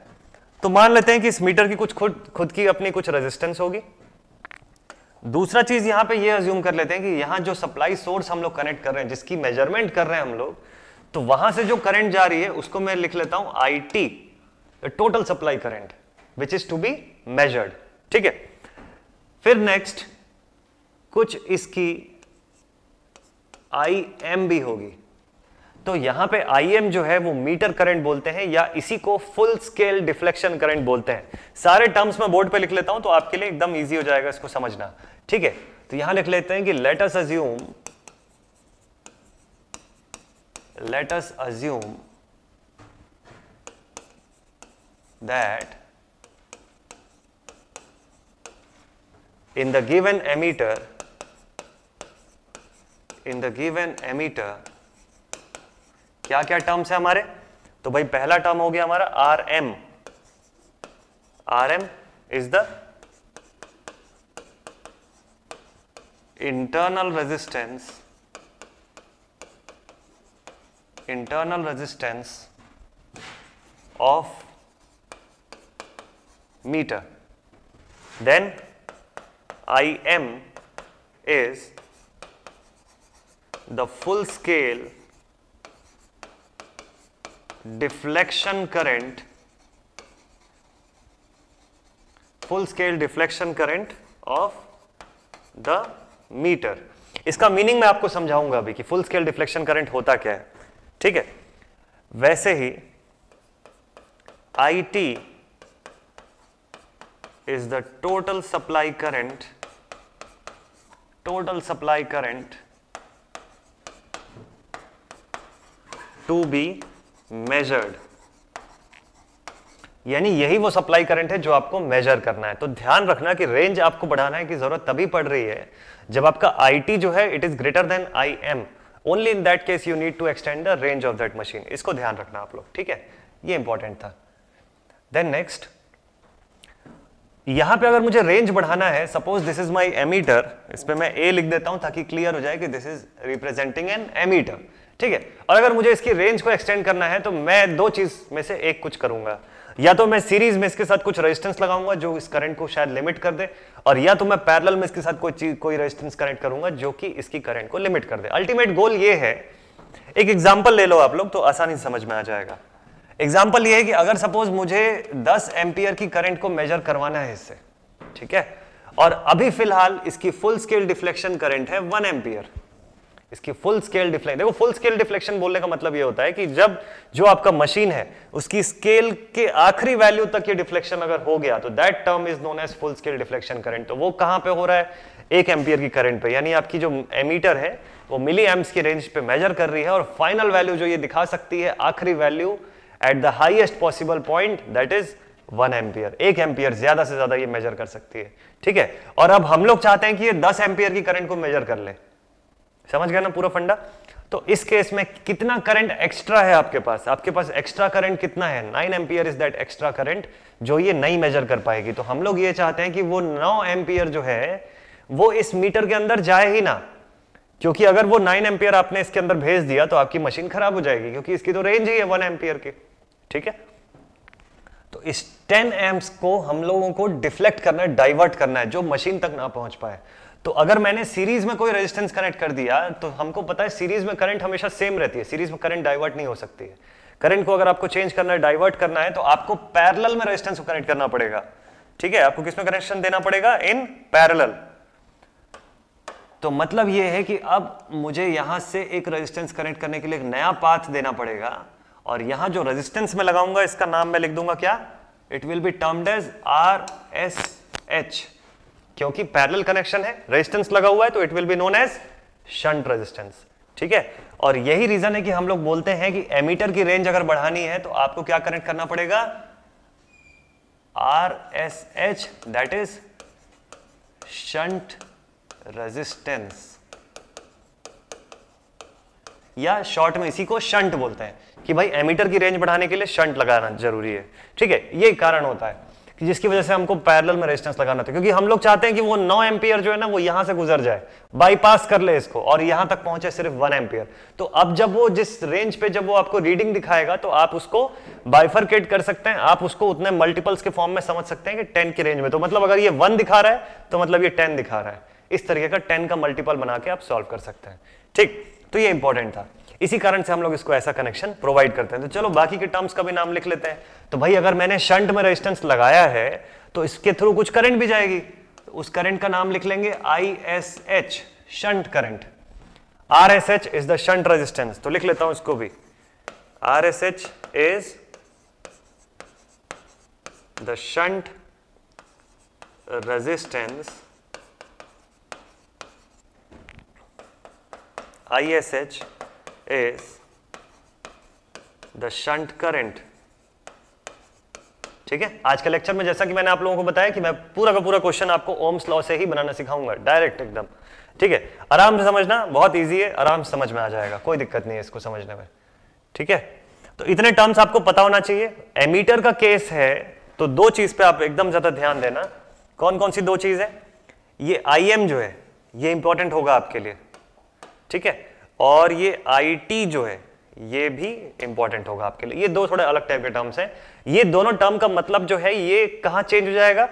तो मान लेते हैं कि इस मीटर की कुछ खुद खुद की अपनी कुछ रेजिस्टेंस होगी दूसरा चीज यहां पे ये अज्यूम कर लेते हैं कि यहां जो सप्लाई सोर्स हम लोग कनेक्ट कर रहे हैं जिसकी मेजरमेंट कर रहे हैं हम लोग तो वहां से जो करंट जा रही है उसको मैं लिख लेता हूं I T total supply current which is to be measured ठीक है फिर नेक्स्ट कुछ इसकी आई एम भी होगी तो यहां पे आईएम जो है वो मीटर करंट बोलते हैं या इसी को फुल स्केल डिफ्लेक्शन करंट बोलते हैं सारे टर्म्स में बोर्ड पे लिख लेता हूं तो आपके लिए एकदम इजी हो जाएगा इसको समझना ठीक है तो यहां लिख लेते हैं कि let us assume let us assume that in the given emitter in the given ammeter क्या क्या टर्म्स है हमारे तो भाई पहला टर्म हो गया हमारा R M R M is the internal resistance internal resistance of meter then IM is the full scale deflection current full scale deflection current of the meter इसका मीनिंग मैं आपको समझाऊंगा अभी कि फुल स्केल डिफ्लेक्शन करंट होता क्या है ठीक है वैसे ही I T is the total supply current total supply current to be measured यानी यही वो सप्लाई करंट है जो आपको मेजर करना है तो ध्यान रखना कि रेंज आपको बढ़ाना की जरूरत तभी पड़ रही है जब आपका आई जो है it is greater than I M only in that case you need to extend the range of that machine इसको ध्यान रखना आप लोग ठीक है ये इंपॉर्टेंट था देन नेक्स्ट यहां पे अगर मुझे रेंज बढ़ाना है suppose this is my ammeter इस पर मैं ए लिख देता हूं ताकि क्लियर हो जाए कि this is representing an ammeter ठीक है और अगर मुझे इसकी रेंज को एक्सटेंड करना है तो मैं दो चीज में से एक कुछ करूंगा या तो मैं सीरीज में इसके साथ कुछ रेजिस्टेंस लगाऊंगा जो इस करंट को शायद लिमिट कर दे और या तो मैं पैरल में इसके साथ कोई कोई रेजिस्टेंस कनेक्ट करूंगा जो कि इसकी करंट को लिमिट कर दे अल्टीमेट गोल ये है एक एग्जांपल ले लो आप लोग तो आसानी समझ में आ जाएगा एग्जाम्पल ये है कि अगर सपोज मुझे 10 एम्पियर की करंट को मेजर करवाना है इससे ठीक है और अभी फिलहाल इसकी फुल स्केल डिफ्लेक्शन करंट है वन एम्पियर इसकी फुल स्केल डिफ्लेक्शन देखो फुल स्केल डिफ्लेक्शन बोलने का मतलब ये होता है कि जब जो आपका मशीन है उसकी स्केल के आखिरी वैल्यू तक ये डिफ्लेक्शन अगर हो गया तो that term is known as full scale deflection current तो वो कहां पे हो रहा है एक एम्पियर की करंट पे यानी आपकी जो एमीटर है वो मिली एम्स की रेंज पे मेजर कर रही है और फाइनल वैल्यू जो ये दिखा सकती है आखिरी value at the highest possible point that is one ampere एक एम्पियर ज्यादा से ज्यादा ये मेजर कर सकती है ठीक है और अब हम लोग चाहते हैं कि ये दस एम्पियर की करंट को मेजर कर ले समझ गया ना पूरा फंडा तो इस केस में कितना करंट एक्स्ट्रा है आपके पास आपके पास एक्स्ट्रा करंट कितना है nine ampere is that extra current जो ये नहीं मेजर कर पाएगी तो हम लोग ये चाहते हैं कि वो नौ एम्पियर जो है वो इस मीटर के अंदर जाए ही ना क्योंकि अगर वो नाइन एम्पियर आपने इसके अंदर भेज दिया तो आपकी मशीन खराब हो जाएगी क्योंकि इसकी तो रेंज ही है वन एम्पियर की ठीक है तो इस 10 एम्स को हम लोगों को डिफ्लेक्ट करना है डाइवर्ट करना है जो मशीन तक ना पहुंच पाए तो अगर मैंने सीरीज में कोई रेजिस्टेंस कनेक्ट कर दिया तो हमको पता है सीरीज में करंट हमेशा सेम रहती है सीरीज में करंट डाइवर्ट नहीं हो सकती है करंट को अगर आपको चेंज करना है डाइवर्ट करना है तो आपको पैरल में रजिस्टेंस को कनेक्ट करना पड़ेगा ठीक है आपको किसमें कनेक्शन देना पड़ेगा इन पैरल तो मतलब यह है कि अब मुझे यहां से एक रेजिस्टेंस कनेक्ट करने के लिए एक नया पाथ देना पड़ेगा और यहां जो रेजिस्टेंस में लगाऊंगा इसका नाम मैं लिख दूंगा क्या it will be term as R S H क्योंकि पैरल कनेक्शन है रेजिस्टेंस लगा हुआ है तो it will be known as shunt resistance ठीक है और यही रीजन है कि हम लोग बोलते हैं कि एमीटर की रेंज अगर बढ़ानी है तो आपको क्या कनेक्ट करना पड़ेगा R S H that is shunt resistance या शॉर्ट में इसी को शंट बोलते हैं कि भाई एमीटर की रेंज बढ़ाने के लिए शंट लगाना जरूरी है ठीक है ये कारण होता है कि जिसकी वजह से हमको पैरल में रेजिस्टेंस लगाना होता है क्योंकि हम लोग चाहते हैं कि वो नौ एम्पियर जो है ना वो यहां से गुजर जाए बाईपास कर ले इसको और यहां तक पहुंचे सिर्फ वन एम्पियर तो अब जब वो जिस रेंज पे जब वो आपको रीडिंग दिखाएगा तो आप उसको बाइफरकेट कर सकते हैं आप उसको उतने मल्टीपल्स के फॉर्म में समझ सकते हैं कि टेन की रेंज में तो मतलब अगर ये वन दिखा रहा है तो मतलब ये टेन दिखा रहा है इस तरीके का टेन का मल्टीपल बना के आप सॉल्व कर सकते हैं ठीक तो ये इंपॉर्टेंट था इसी कारण से हम लोग इसको ऐसा कनेक्शन प्रोवाइड करते हैं तो चलो बाकी के टर्म्स का भी नाम लिख लेते हैं तो भाई अगर मैंने शंट में रेजिस्टेंस लगाया है तो इसके थ्रू कुछ करंट भी जाएगी तो उस करंट का नाम लिख लेंगे I S H shunt current R S H is the shunt resistance तो लिख लेता हूं इसको भी R S H is the shunt S H is the shunt current ठीक है आज के लेक्चर में जैसा कि मैंने आप लोगों को बताया कि मैं पूरा का पूरा क्वेश्चन आपको ओम्स लॉ से ही बनाना सिखाऊंगा डायरेक्ट एकदम ठीक है आराम से समझना बहुत इजी है आराम से समझ में आ जाएगा कोई दिक्कत नहीं है इसको समझने में ठीक है तो इतने टर्म्स आपको पता होना चाहिए एमीटर का केस है तो दो चीज पे आप एकदम ज्यादा ध्यान देना कौन कौन सी दो चीज है ये आई जो है ये इंपॉर्टेंट होगा आपके लिए ठीक है और ये आईटी जो है ये भी इंपॉर्टेंट होगा आपके लिए ये दो थोड़े अलग टाइप के टर्म्स हैं ये दोनों टर्म का मतलब जो है ये कहां चेंज हो जाएगा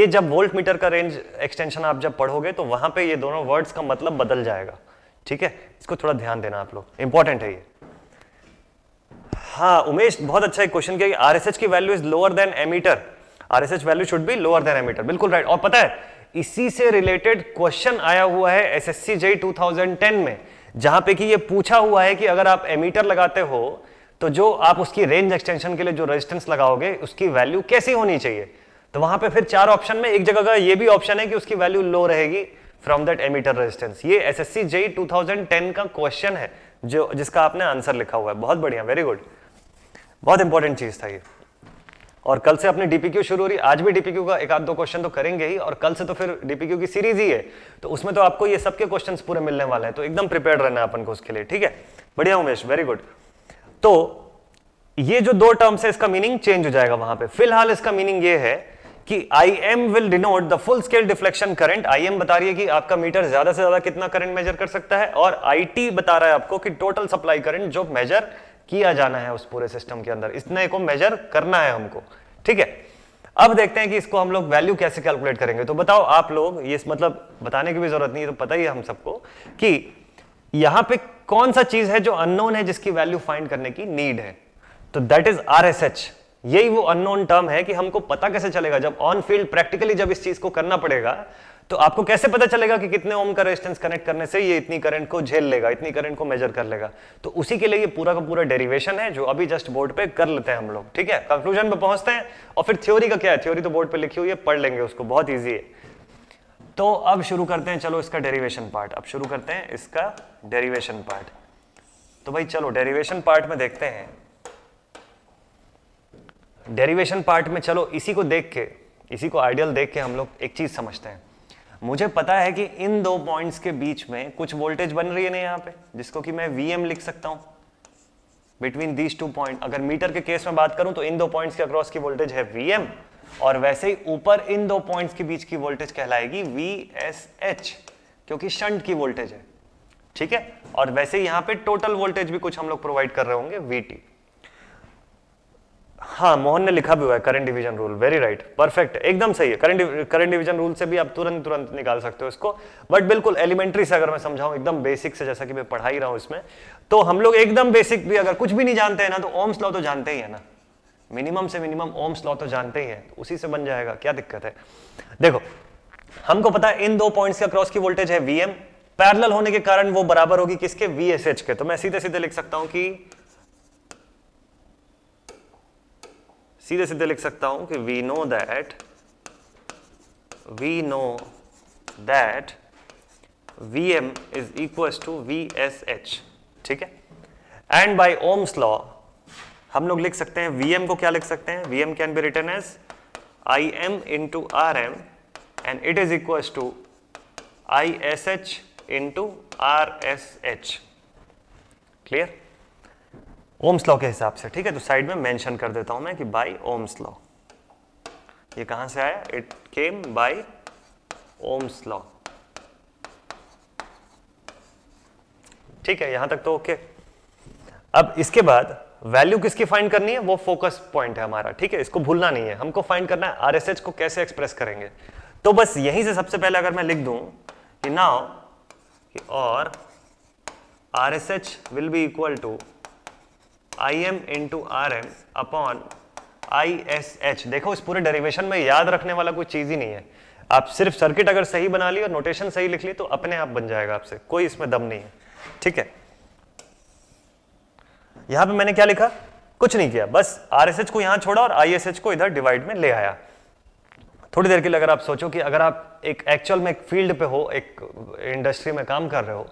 ये जब वोल्ट मीटर का रेंज एक्सटेंशन आप जब पढ़ोगे तो वहां पे ये दोनों वर्ड्स का मतलब बदल जाएगा ठीक है इसको थोड़ा ध्यान देना आप लोग इंपॉर्टेंट है ये हाँ उमेश बहुत अच्छा एक क्वेश्चन किया आर की value is lower than ammeter R value should be lower than ammeter बिल्कुल राइट और पता है इसी से रिलेटेड क्वेश्चन आया हुआ है एस एस सी में जहां पे कि ये पूछा हुआ है कि अगर आप एमीटर लगाते हो तो जो आप उसकी रेंज एक्सटेंशन के लिए जो रेजिस्टेंस लगाओगे उसकी वैल्यू कैसी होनी चाहिए तो वहां पे फिर चार ऑप्शन में एक जगह का ये भी ऑप्शन है कि उसकी वैल्यू लो रहेगी फ्रॉम दैट एमीटर रेजिस्टेंस ये एस एस का क्वेश्चन है जो जिसका आपने आंसर लिखा हुआ है बहुत बढ़िया वेरी गुड बहुत इंपॉर्टेंट चीज था ये और कल से अपनी डीपीक्यू शुरू हो रही आज भी डीपीक्यू का एक आध दो क्वेश्चन तो करेंगे ही और कल से तो फिर डीपीक्यू की सीरीज ही है तो उसमें तो आपको ये सबके क्वेश्चन पूरे मिलने वाले हैं तो एकदम प्रिपेयर रहना अपन को उसके लिए ठीक है बढ़िया उमेश वेरी गुड तो ये जो दो टर्म्स है इसका मीनिंग चेंज हो जाएगा वहां पर फिलहाल इसका मीनिंग ये है कि I M will denote the full scale deflection current I M बता रही है कि आपका मीटर ज्यादा से ज्यादा कितना करंट मेजर कर सकता है और आई टी बता रहा है आपको कि टोटल सप्लाई करंट जो मेजर किया जाना है उस पूरे सिस्टम के अंदर इतने को मेजर करना है हमको ठीक है अब देखते हैं कि इसको हम लोग वैल्यू कैसे कैलकुलेट करेंगे तो बताओ आप लोग ये मतलब बताने की भी जरूरत नहीं है तो पता ही है हम सबको कि यहां पे कौन सा चीज है जो अननोन है जिसकी वैल्यू फाइंड करने की नीड है तो that is R S H यही वो अननोन टर्म है कि हमको पता कैसे चलेगा जब ऑन फील्ड प्रैक्टिकली जब इस चीज को करना पड़ेगा तो आपको कैसे पता चलेगा कि कितने ओम का रेजिस्टेंस कनेक्ट करने से ये इतनी करंट को झेल लेगा इतनी करंट को मेजर कर लेगा तो उसी के लिए ये पूरा का पूरा डेरिवेशन है जो अभी जस्ट बोर्ड पे कर लेते हैं हम लोग ठीक है कंक्लूजन पे पहुंचते हैं और फिर थ्योरी का क्या है थ्योरी तो बोर्ड पे लिखी हुई है पढ़ लेंगे उसको बहुत ईजी है तो अब शुरू करते हैं चलो इसका डेरिवेशन पार्ट अब शुरू करते हैं इसका डेरिवेशन पार्ट तो भाई चलो डेरिवेशन पार्ट में देखते हैं डेरिवेशन पार्ट में चलो इसी को देख के इसी को आइडियल देख के हम लोग एक चीज समझते हैं मुझे पता है कि इन दो पॉइंट्स के बीच में कुछ वोल्टेज बन रही है ना यहाँ पे जिसको कि मैं वी लिख सकता हूँ बिटवीन दीज टू पॉइंट अगर मीटर के केस में बात करूं तो इन दो पॉइंट्स के अक्रॉस की वोल्टेज है वी और वैसे ही ऊपर इन दो पॉइंट्स के बीच की वोल्टेज कहलाएगी वी एस एच क्योंकि शंट की वोल्टेज है ठीक है और वैसे यहाँ पे टोटल वोल्टेज भी कुछ हम लोग प्रोवाइड कर रहे होंगे वी टी हाँ मोहन ने लिखा भी हुआ है current division rule very right perfect एकदम सही है करंट करंट डिवीजन रूल से भी आप तुरंत तुरंत निकाल सकते हो इसको बट बिल्कुल एलिमेंट्री से अगर मैं समझाऊं एकदम बेसिक से जैसा कि मैं पढ़ा ही रहा हूं इसमें तो हम लोग एकदम बेसिक भी अगर कुछ भी नहीं जानते हैं ना तो ओम्स लॉ तो जानते ही है ना मिनिमम से मिनिमम ओम्स लॉ तो जानते ही है तो उसी से बन जाएगा क्या दिक्कत है देखो हमको पता है इन दो पॉइंट्स का क्रॉस की वोल्टेज है वीएम पैरेलल होने के कारण वो बराबर होगी किसके वी के तो मैं सीधे सीधे लिख सकता हूं कि सीधे सीधे लिख सकता हूं कि we know that we know that V M is equal to V S H ठीक है एंड बाई ओम्स लॉ हम लोग लिख सकते हैं वी एम को क्या लिख सकते हैं V M can be written as I M into R M and it is equal to I S H into R S H clear Ohm's law के हिसाब से ठीक है तो साइड में मेंशन कर देता हूं मैं कि बाय ओम्स लॉ ये कहां से आया it came by Ohm's law ठीक है यहां तक तो ओके अब इसके बाद वैल्यू किसकी फाइंड करनी है वो फोकस पॉइंट है हमारा ठीक है इसको भूलना नहीं है हमको फाइंड करना है आरएसएच को कैसे एक्सप्रेस करेंगे तो बस यहीं से सबसे पहले अगर मैं लिख दूं कि नाउ और RSH will be equal to I M to R M upon I S H देखो इस पूरे डेरिवेशन में याद रखने वाला कोई चीज़ ही नहीं है आप सिर्फ सर्किट अगर सही बना ली और नोटेशन सही लिख ली तो अपने आप बन जाएगा आपसे कोई इसमें दम नहीं है ठीक है यहां पे मैंने क्या लिखा कुछ नहीं किया बस आर को यहां छोड़ा और आई को इधर डिवाइड में ले आया थोड़ी देर के लिए अगर आप सोचो कि अगर आप एक एक्चुअल में एक फील्ड पे हो एक इंडस्ट्री में काम कर रहे हो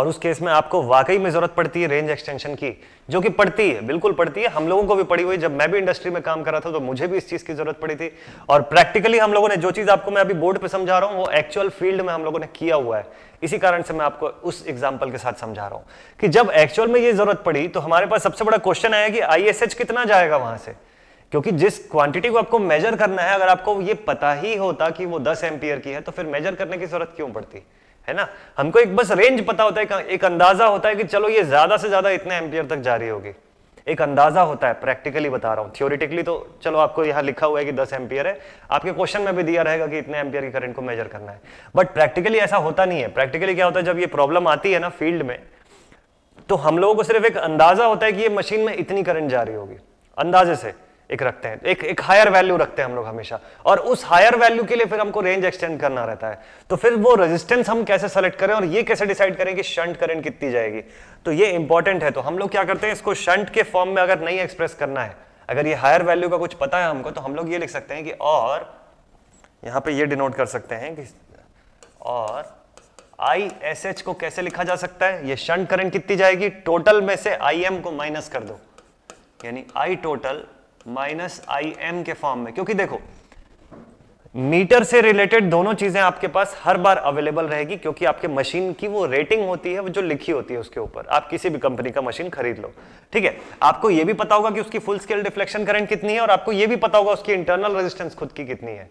और उस केस में आपको वाकई में जरूरत पड़ती है रेंज एक्सटेंशन की जो कि पड़ती है बिल्कुल पड़ती है हम लोगों को भी पड़ी हुई जब मैं भी इंडस्ट्री में काम कर रहा था तो मुझे भी इस चीज की जरूरत पड़ी थी और प्रैक्टिकली हम लोगों ने जो चीज आपको मैं अभी बोर्ड पर समझा रहा हूँ वो एक्चुअल फील्ड में हम लोगों ने किया हुआ है इसी कारण से मैं आपको उस एग्जाम्पल के साथ समझा रहा हूँ कि जब एक्चुअल में ये जरूरत पड़ी तो हमारे पास सबसे बड़ा क्वेश्चन आया कि आई कितना जाएगा वहां से क्योंकि जिस क्वांटिटी को आपको मेजर करना है अगर आपको ये पता ही होता कि वो दस एम्पियर की है तो फिर मेजर करने की जरूरत क्यों पड़ती है है ना हमको एक बस रेंज पता होता है एक अंदाजा होता है कि चलो ये ज्यादा से ज्यादा इतने एम्पियर तक जा रही होगी एक अंदाजा होता है प्रैक्टिकली बता रहा हूं थियोरिटिकली तो चलो आपको यहां लिखा हुआ है कि 10 एम्पियर है आपके क्वेश्चन में भी दिया रहेगा कि इतने एम्पियर की करंट को मेजर करना है बट प्रैक्टिकली ऐसा होता नहीं है प्रैक्टिकली क्या होता है जब ये प्रॉब्लम आती है ना फील्ड में तो हम लोगों को सिर्फ एक अंदाजा होता है कि ये मशीन में इतनी करंट जा रही होगी अंदाजे से एक रखते हैं एक एक हायर वैल्यू रखते हैं हम लोग हमेशा और उस हायर वैल्यू के लिए फिर हमको रेंज एक्सटेंड करना रहता है तो फिर वो रेजिस्टेंस हम कैसे सेलेक्ट करें और ये कैसे डिसाइड करें कि शंट करंट कितनी जाएगी तो ये इंपॉर्टेंट है तो हम लोग क्या करते हैं इसको शंट के फॉर्म में अगर नहीं एक्सप्रेस करना है अगर ये हायर वैल्यू का कुछ पता है हमको तो हम लोग ये लिख सकते हैं कि और यहां पर यह डिनोट कर सकते हैं कि और आई एस एच को कैसे लिखा जा सकता है ये शंट करंट कितनी जाएगी टोटल में से आई एम को माइनस कर दो यानी I total minus I M के फॉर्म में क्योंकि देखो मीटर से रिलेटेड दोनों चीजें आपके पास हर बार अवेलेबल रहेगी क्योंकि आपके मशीन की वो रेटिंग होती है वो जो लिखी होती है उसके ऊपर आप किसी भी कंपनी का मशीन खरीद लो ठीक है आपको ये भी पता होगा कि उसकी फुल स्केल डिफ्लेक्शन करंट कितनी है और आपको ये भी पता होगा उसकी इंटरनल रेजिस्टेंस खुद की कितनी है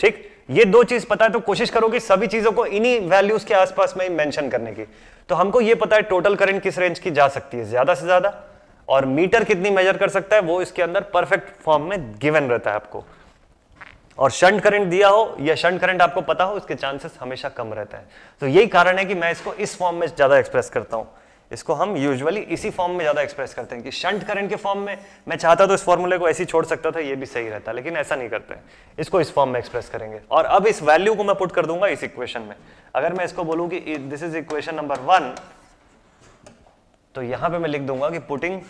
ठीक ये दो चीज पता है तो कोशिश करो कि सभी चीजों को इन्हीं वैल्यूज के आसपास में मेंशन करने की तो हमको ये पता है टोटल करंट किस रेंज की जा सकती है ज्यादा से ज्यादा और मीटर कितनी मेजर कर सकता है वो इसके अंदर परफेक्ट फॉर्म में गिवन रहता है आपको और शंट करंट दिया हो या शंट करंट आपको पता हो इसके चांसेस हमेशा कम रहता है तो यही कारण है कि मैं इसको इस फॉर्म में ज़्यादा एक्सप्रेस करता हूं इसको हम यूजुअली इसी फॉर्म में ज़्यादा एक्सप्रेस करते हैं कि शंट करंट के फॉर्म में मैं चाहता तो इस फॉर्मूले को ऐसी छोड़ सकता था ये भी सही रहता लेकिन ऐसा नहीं करते इसको इस फॉर्म में एक्सप्रेस करेंगे और अब इस वैल्यू को मैं पुट कर दूंगा इस इक्वेशन में अगर मैं इसको बोलूँ कि this is equation number one तो यहां पे मैं लिख दूंगा कि putting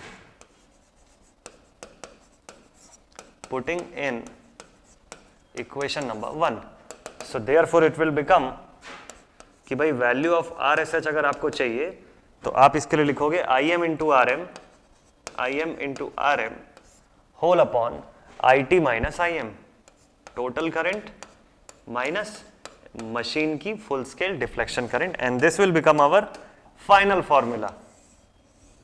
putting in equation number one so therefore it will become कि भाई value of R S H अगर आपको चाहिए तो आप इसके लिए लिखोगे I M into R M I M into R M whole upon I T minus I M total current minus machine की full scale deflection current and this will become our final formula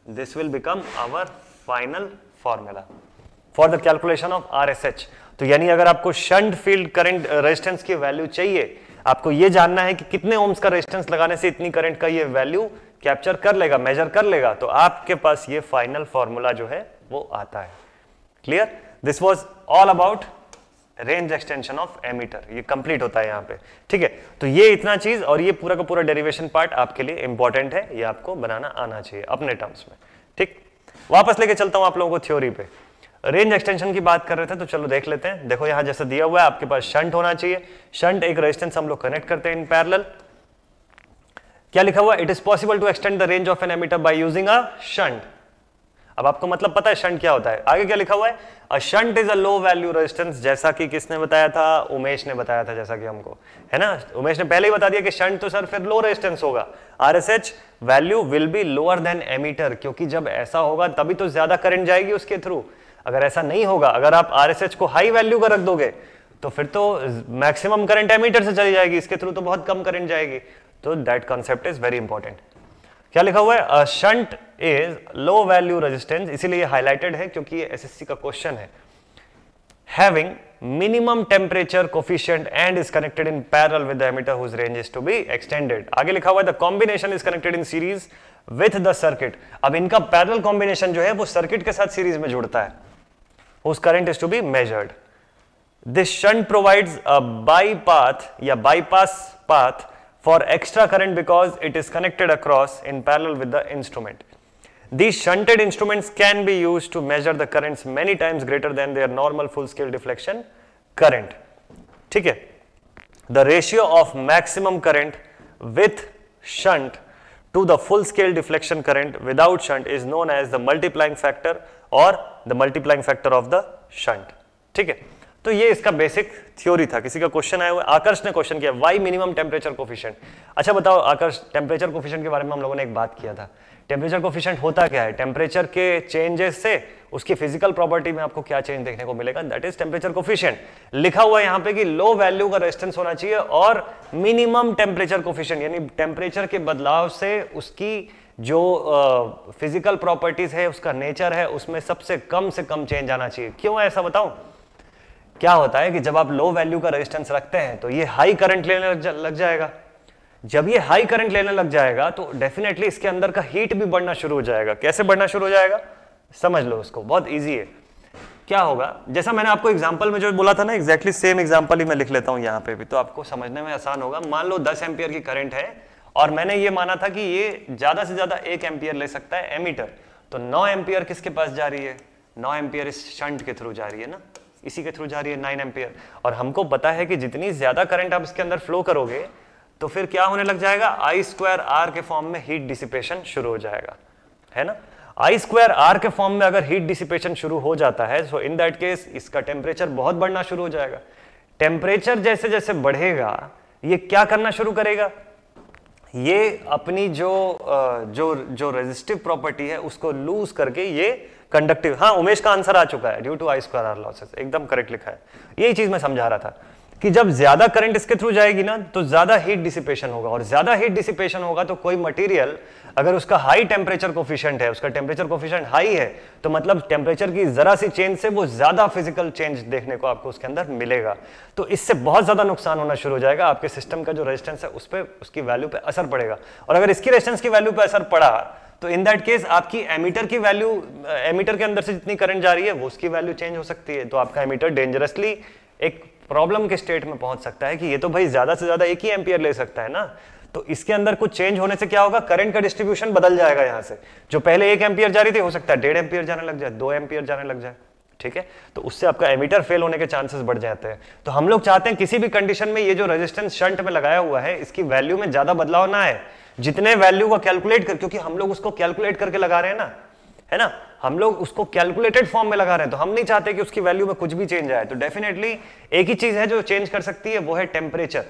this will become our final formula for the calculation of RSH. तो यानी अगर आपको शंट फील्ड करंट रेजिस्टेंस की वैल्यू चाहिए आपको यह जानना है कि कितने ओम्स का रेजिस्टेंस लगाने से इतनी करंट का यह वैल्यू कैप्चर कर लेगा मेजर कर लेगा तो आपके पास ये फाइनल फॉर्मूला जो है वो आता है clear this was all about range extension of ammeter ये कंप्लीट होता है यहां पे ठीक है तो ये इतना चीज और ये पूरा का पूरा डेरिवेशन पार्ट आपके लिए इंपॉर्टेंट है ये आपको बनाना आना चाहिए अपने टर्म्स में ठीक वापस लेके चलता हूं आप लोगों को थ्योरी पे रेंज एक्सटेंशन की बात कर रहे थे तो चलो देख लेते हैं देखो यहां जैसा दिया हुआ है आपके पास शंट होना चाहिए शंट एक रेजिस्टेंस हम लोग कनेक्ट करते हैं इन पैरल क्या लिखा हुआ it is possible to extend the range of an ammeter by using a shunt अब आपको मतलब पता है शंट क्या होता है आगे क्या लिखा हुआ है a shunt is a low value resistance जैसा कि किसने बताया था उमेश ने बताया था जैसा कि हमको है ना उमेश ने पहले ही बता दिया कि शंट तो सर फिर लो रेजिस्टेंस होगा R S H value will be lower than ammeter क्योंकि जब ऐसा होगा तभी तो ज्यादा करंट जाएगी उसके थ्रू अगर ऐसा नहीं होगा अगर आप आर एस एच को हाई वैल्यू का रख दोगे तो फिर तो मैक्सिमम करंट एमीटर से चली जाएगी इसके थ्रू तो बहुत कम करंट जाएगी तो that concept is very important क्या लिखा हुआ है shunt is low value resistance इसीलिए हाईलाइटेड है क्योंकि एसएससी का क्वेश्चन है having minimum temperature coefficient and is connected in parallel with whose range is to be extended आगे लिखा हुआ है the combination is connected in series with the circuit अब इनका पैरल कॉम्बिनेशन जो है वो सर्किट के साथ सीरीज में जुड़ता है whose current is to be measured this shunt provides a by path या bypass path for extra current because it is connected across in parallel with the instrument. These shunted instruments can be used to measure the currents many times greater than their normal full scale deflection current. Okay. The ratio of maximum current with shunt to the full scale deflection current without shunt is known as the multiplying factor or the multiplying factor of the shunt. Okay. तो ये इसका बेसिक थ्योरी था किसी का क्वेश्चन आया हुआ आकर्ष ने क्वेश्चन किया वाई मिनिमम टेम्परेचर कोफिशियंट अच्छा बताओ आकर्ष टेम्परेचर कोफिशियंट के बारे में हम लोगों ने एक बात किया था टेम्परेचर कोफिशियंट होता क्या है टेम्परेचर के चेंजेस से उसकी फिजिकल प्रॉपर्टी में आपको क्या चेंज देखने को मिलेगा दैट इज टेम्परेचर कोफिशियंट लिखा हुआ यहाँ पे कि लो वैल्यू का रेजिस्टेंस होना चाहिए और मिनिमम टेम्परेचर कोफिशियंट यानी टेम्परेचर के बदलाव से उसकी जो फिजिकल uh, प्रॉपर्टीज है उसका नेचर है उसमें सबसे कम से कम चेंज आना चाहिए क्यों ऐसा बताऊं क्या होता है कि जब आप लो वैल्यू का रेजिस्टेंस रखते हैं तो ये हाई करंट लेने लग, जा, लग जाएगा जब ये हाई करंट लेने लग जाएगा तो डेफिनेटली इसके अंदर का हीट भी बढ़ना शुरू हो जाएगा कैसे बढ़ना शुरू हो जाएगा समझ लो उसको बहुत ईजी है क्या होगा जैसा मैंने आपको एग्जाम्पल में जो बोला था ना एग्जैक्टली सेम एग्जाम्पल ही मैं लिख लेता हूँ यहाँ पे भी तो आपको समझने में आसान होगा मान लो दस एम्पियर की करंट है और मैंने ये माना था कि ये ज्यादा से ज्यादा एक एम्पियर ले सकता है एमीटर तो नौ एम्पियर किसके पास जा रही है नौ एम्पियर इस शंट के थ्रू जा रही है ना इसी के थ्रू जा रही है नाइन एम्पियर और हमको पता है कि जितनी ज़्यादा करंट आप इसके अंदर फ्लो करोगे तो फिर क्या होने लग जाएगा आई स्क्वायर आर के फॉर्म में हीट डिसिपेशन शुरू हो जाएगा है ना आई स्क्वायर आर के फॉर्म में अगर हीट डिसिपेशन शुरू हो जाता है सो इन दैट केस इसका टेम्परेचर बहुत बढ़ना शुरू हो जाएगा टेम्परेचर जैसे जैसे बढ़ेगा ये क्या करना शुरू करेगा ये अपनी जो जो जो रेजिस्टिव प्रॉपर्टी है उसको लूज करके ये कंडक्टिव हाँ उमेश का आंसर आ चुका है due to I square R losses एकदम करेक्ट लिखा है यही चीज मैं समझा रहा था कि जब ज्यादा करंट इसके थ्रू जाएगी ना तो ज्यादा हीट डिसिपेशन होगा और ज्यादा हीट डिसिपेशन होगा तो कोई मटेरियल अगर उसका हाई टेम्परेचर कोफिशियंट है उसका टेम्परेचर कोफिशियंट हाई है तो मतलब टेम्परेचर की जरा सी चेंज से वो ज्यादा फिजिकल चेंज देखने को आपको उसके अंदर मिलेगा तो इससे बहुत ज्यादा नुकसान होना शुरू हो जाएगा आपके सिस्टम का जो रेजिस्टेंस है उस पर उसकी वैल्यू पर असर पड़ेगा और अगर इसकी रेजिस्टेंस की वैल्यू पर असर पड़ा तो इन दैट केस आपकी एमीटर की वैल्यू एमीटर के अंदर से जितनी करंट जा रही है वो उसकी वैल्यू चेंज हो सकती है तो आपका एमीटर डेंजरसली एक प्रॉब्लम के स्टेट में पहुंच सकता है कि ये तो भाई ज्यादा से ज्यादा एक ही एम्पियर ले सकता है ना तो इसके अंदर कुछ चेंज होने से क्या होगा करंट का डिस्ट्रीब्यूशन बदल जाएगा यहां से जो पहले एक एम्पियर जा रही थी हो सकता है डेढ़ एम्पियर जाने लग जाए दो एम्पियर जाने लग जाए ठीक है तो उससे आपका एमीटर फेल होने के चांसेस बढ़ जाते हैं तो हम लोग चाहते हैं किसी भी कंडीशन में ये जो रेजिस्टेंस शंट में लगाया हुआ है इसकी वैल्यू में ज्यादा बदलाव ना आए जितने वैल्यू का कैलकुलेट कर क्योंकि हम लोग उसको कैलकुलेट करके लगा रहे हैं ना है ना हम लोग उसको कैलकुलेटेड फॉर्म में लगा रहे हैं तो हम नहीं चाहते कि उसकी वैल्यू में कुछ भी चेंज आए तो डेफिनेटली एक ही चीज है जो चेंज कर सकती है वो है टेम्परेचर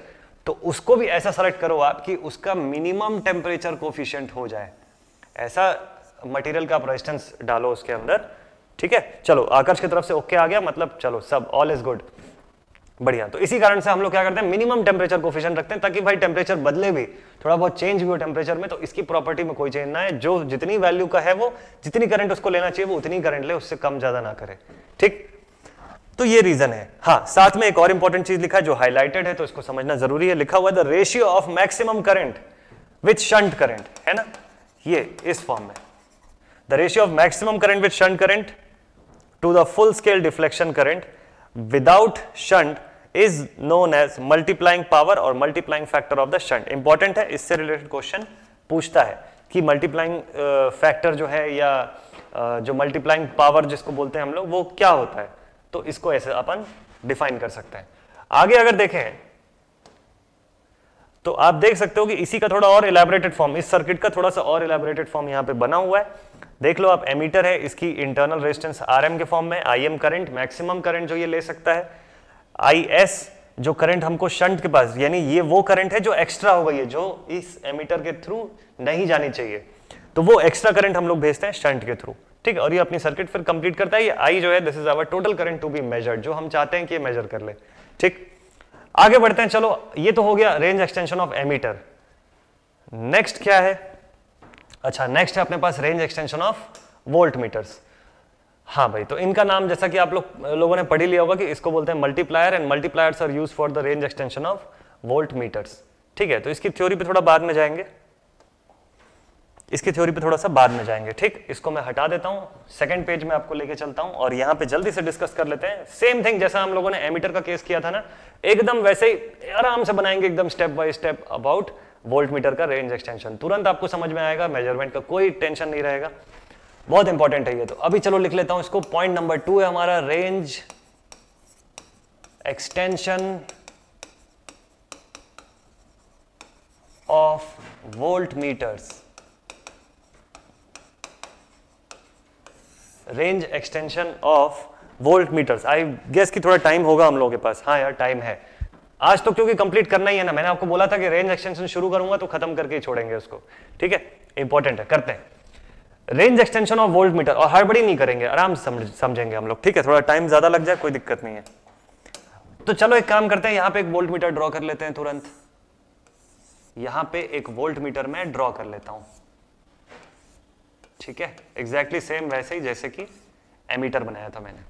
तो उसको भी ऐसा सेलेक्ट करो आप कि उसका मिनिमम टेम्परेचर कोफिशियंट हो जाए ऐसा मटेरियल का आप रेजिस्टेंस डालो उसके अंदर ठीक है चलो आकर्ष की तरफ से ओके okay आ गया मतलब चलो सब ऑल इज गुड बढ़िया तो इसी कारण से हम लोग क्या करते हैं मिनिमम टेम्परेचर फिशन रखते हैं ताकि भाई टेम्परेचर बदले भी थोड़ा बहुत चेंज भी हो टेम्परेचर में तो इसकी प्रॉपर्टी में कोई चेंज ना है जो जितनी वैल्यू का है वो जितनी करंट उसको लेना चाहिए वो उतनी करंट ले उससे कम ज्यादा ना करे ठीक तो ये रीजन है हाँ साथ में एक और इंपॉर्टेंट चीज लिखा है जो हाईलाइटेड है तो इसको समझना जरूरी है लिखा हुआ the ratio of maximum current with shunt current है ना ये इस फॉर्म में the ratio of maximum current with shunt current to the full scale deflection current without shunt is known as multiplying power और multiplying factor of the shunt important है इससे रिलेटेड क्वेश्चन पूछता है कि मल्टीप्लाइंग फैक्टर जो है या जो मल्टीप्लाइंग पावर जिसको बोलते हैं हम लोग वो क्या होता है तो इसको ऐसे अपन डिफाइन कर सकते हैं आगे अगर देखें तो आप देख सकते हो कि इसी का थोड़ा और इलेबोरेटेड फॉर्म इस सर्किट का थोड़ा सा और इलेबोरेटेड फॉर्म यहां पे बना हुआ है देख लो आप एमीटर है इसकी इंटरनल रेजिस्टेंस आरएम के फॉर्म में आईएम करंट मैक्सिमम करंट जो ये ले सकता है आई एस जो करंट हमको शंट के पास यानी ये वो करंट है जो एक्स्ट्रा हो गई है जो इस एमिटर के थ्रू नहीं जानी चाहिए तो वो एक्स्ट्रा करंट हम लोग भेजते हैं शंट के थ्रू ठीक और ये अपनी सर्किट फिर कंप्लीट करता है ये आई जो है this is our total current to be measured जो हम चाहते हैं कि मेजर कर ले ठीक आगे बढ़ते हैं चलो ये तो हो गया range extension of ammeter next क्या है अच्छा नेक्स्ट है अपने पास range extension of volt meters हाँ भाई तो इनका नाम जैसा कि आप लोग लोगों ने पढ़ी लिया होगा कि इसको बोलते हैं multiplier and multipliers are use for the range extension of volt meters ठीक है तो इसकी थ्योरी पे थोड़ा बाद में जाएंगे इसकी थ्योरी पे थोड़ा सा बाद में जाएंगे ठीक इसको मैं हटा देता हूँ सेकंड पेज में आपको लेके चलता हूँ और यहाँ पे जल्दी से डिस्कस कर लेते हैं सेम थिंग जैसा हम लोगों ने एमीटर का केस किया था ना एकदम वैसे ही आराम से बनाएंगे एकदम step by step about volt meter का रेंज एक्सटेंशन तुरंत आपको समझ में आएगा मेजरमेंट का कोई टेंशन नहीं रहेगा बहुत इंपॉर्टेंट है ये तो अभी चलो लिख लेता हूं इसको पॉइंट नंबर टू है हमारा range extension of volt meters range extension of volt meters I guess कि थोड़ा टाइम होगा हम लोगों के पास हाँ यार टाइम है आज तो क्योंकि कंप्लीट करना ही है ना मैंने आपको बोला था कि रेंज एक्सटेंशन शुरू करूंगा तो खत्म करके ही छोड़ेंगे उसको ठीक है इंपॉर्टेंट है करते हैं range extension of volt meter और हड़बड़ी नहीं करेंगे आराम से समझ, समझेंगे हम लोग ठीक है थोड़ा टाइम ज्यादा लग जाए कोई दिक्कत नहीं है तो चलो एक काम करते हैं यहां पे एक वोल्ट मीटर ड्रॉ कर लेते हैं तुरंत यहां पे एक वोल्ट मीटर में ड्रॉ कर लेता हूं ठीक है एग्जैक्टली सेम वैसे ही जैसे कि एमीटर बनाया था मैंने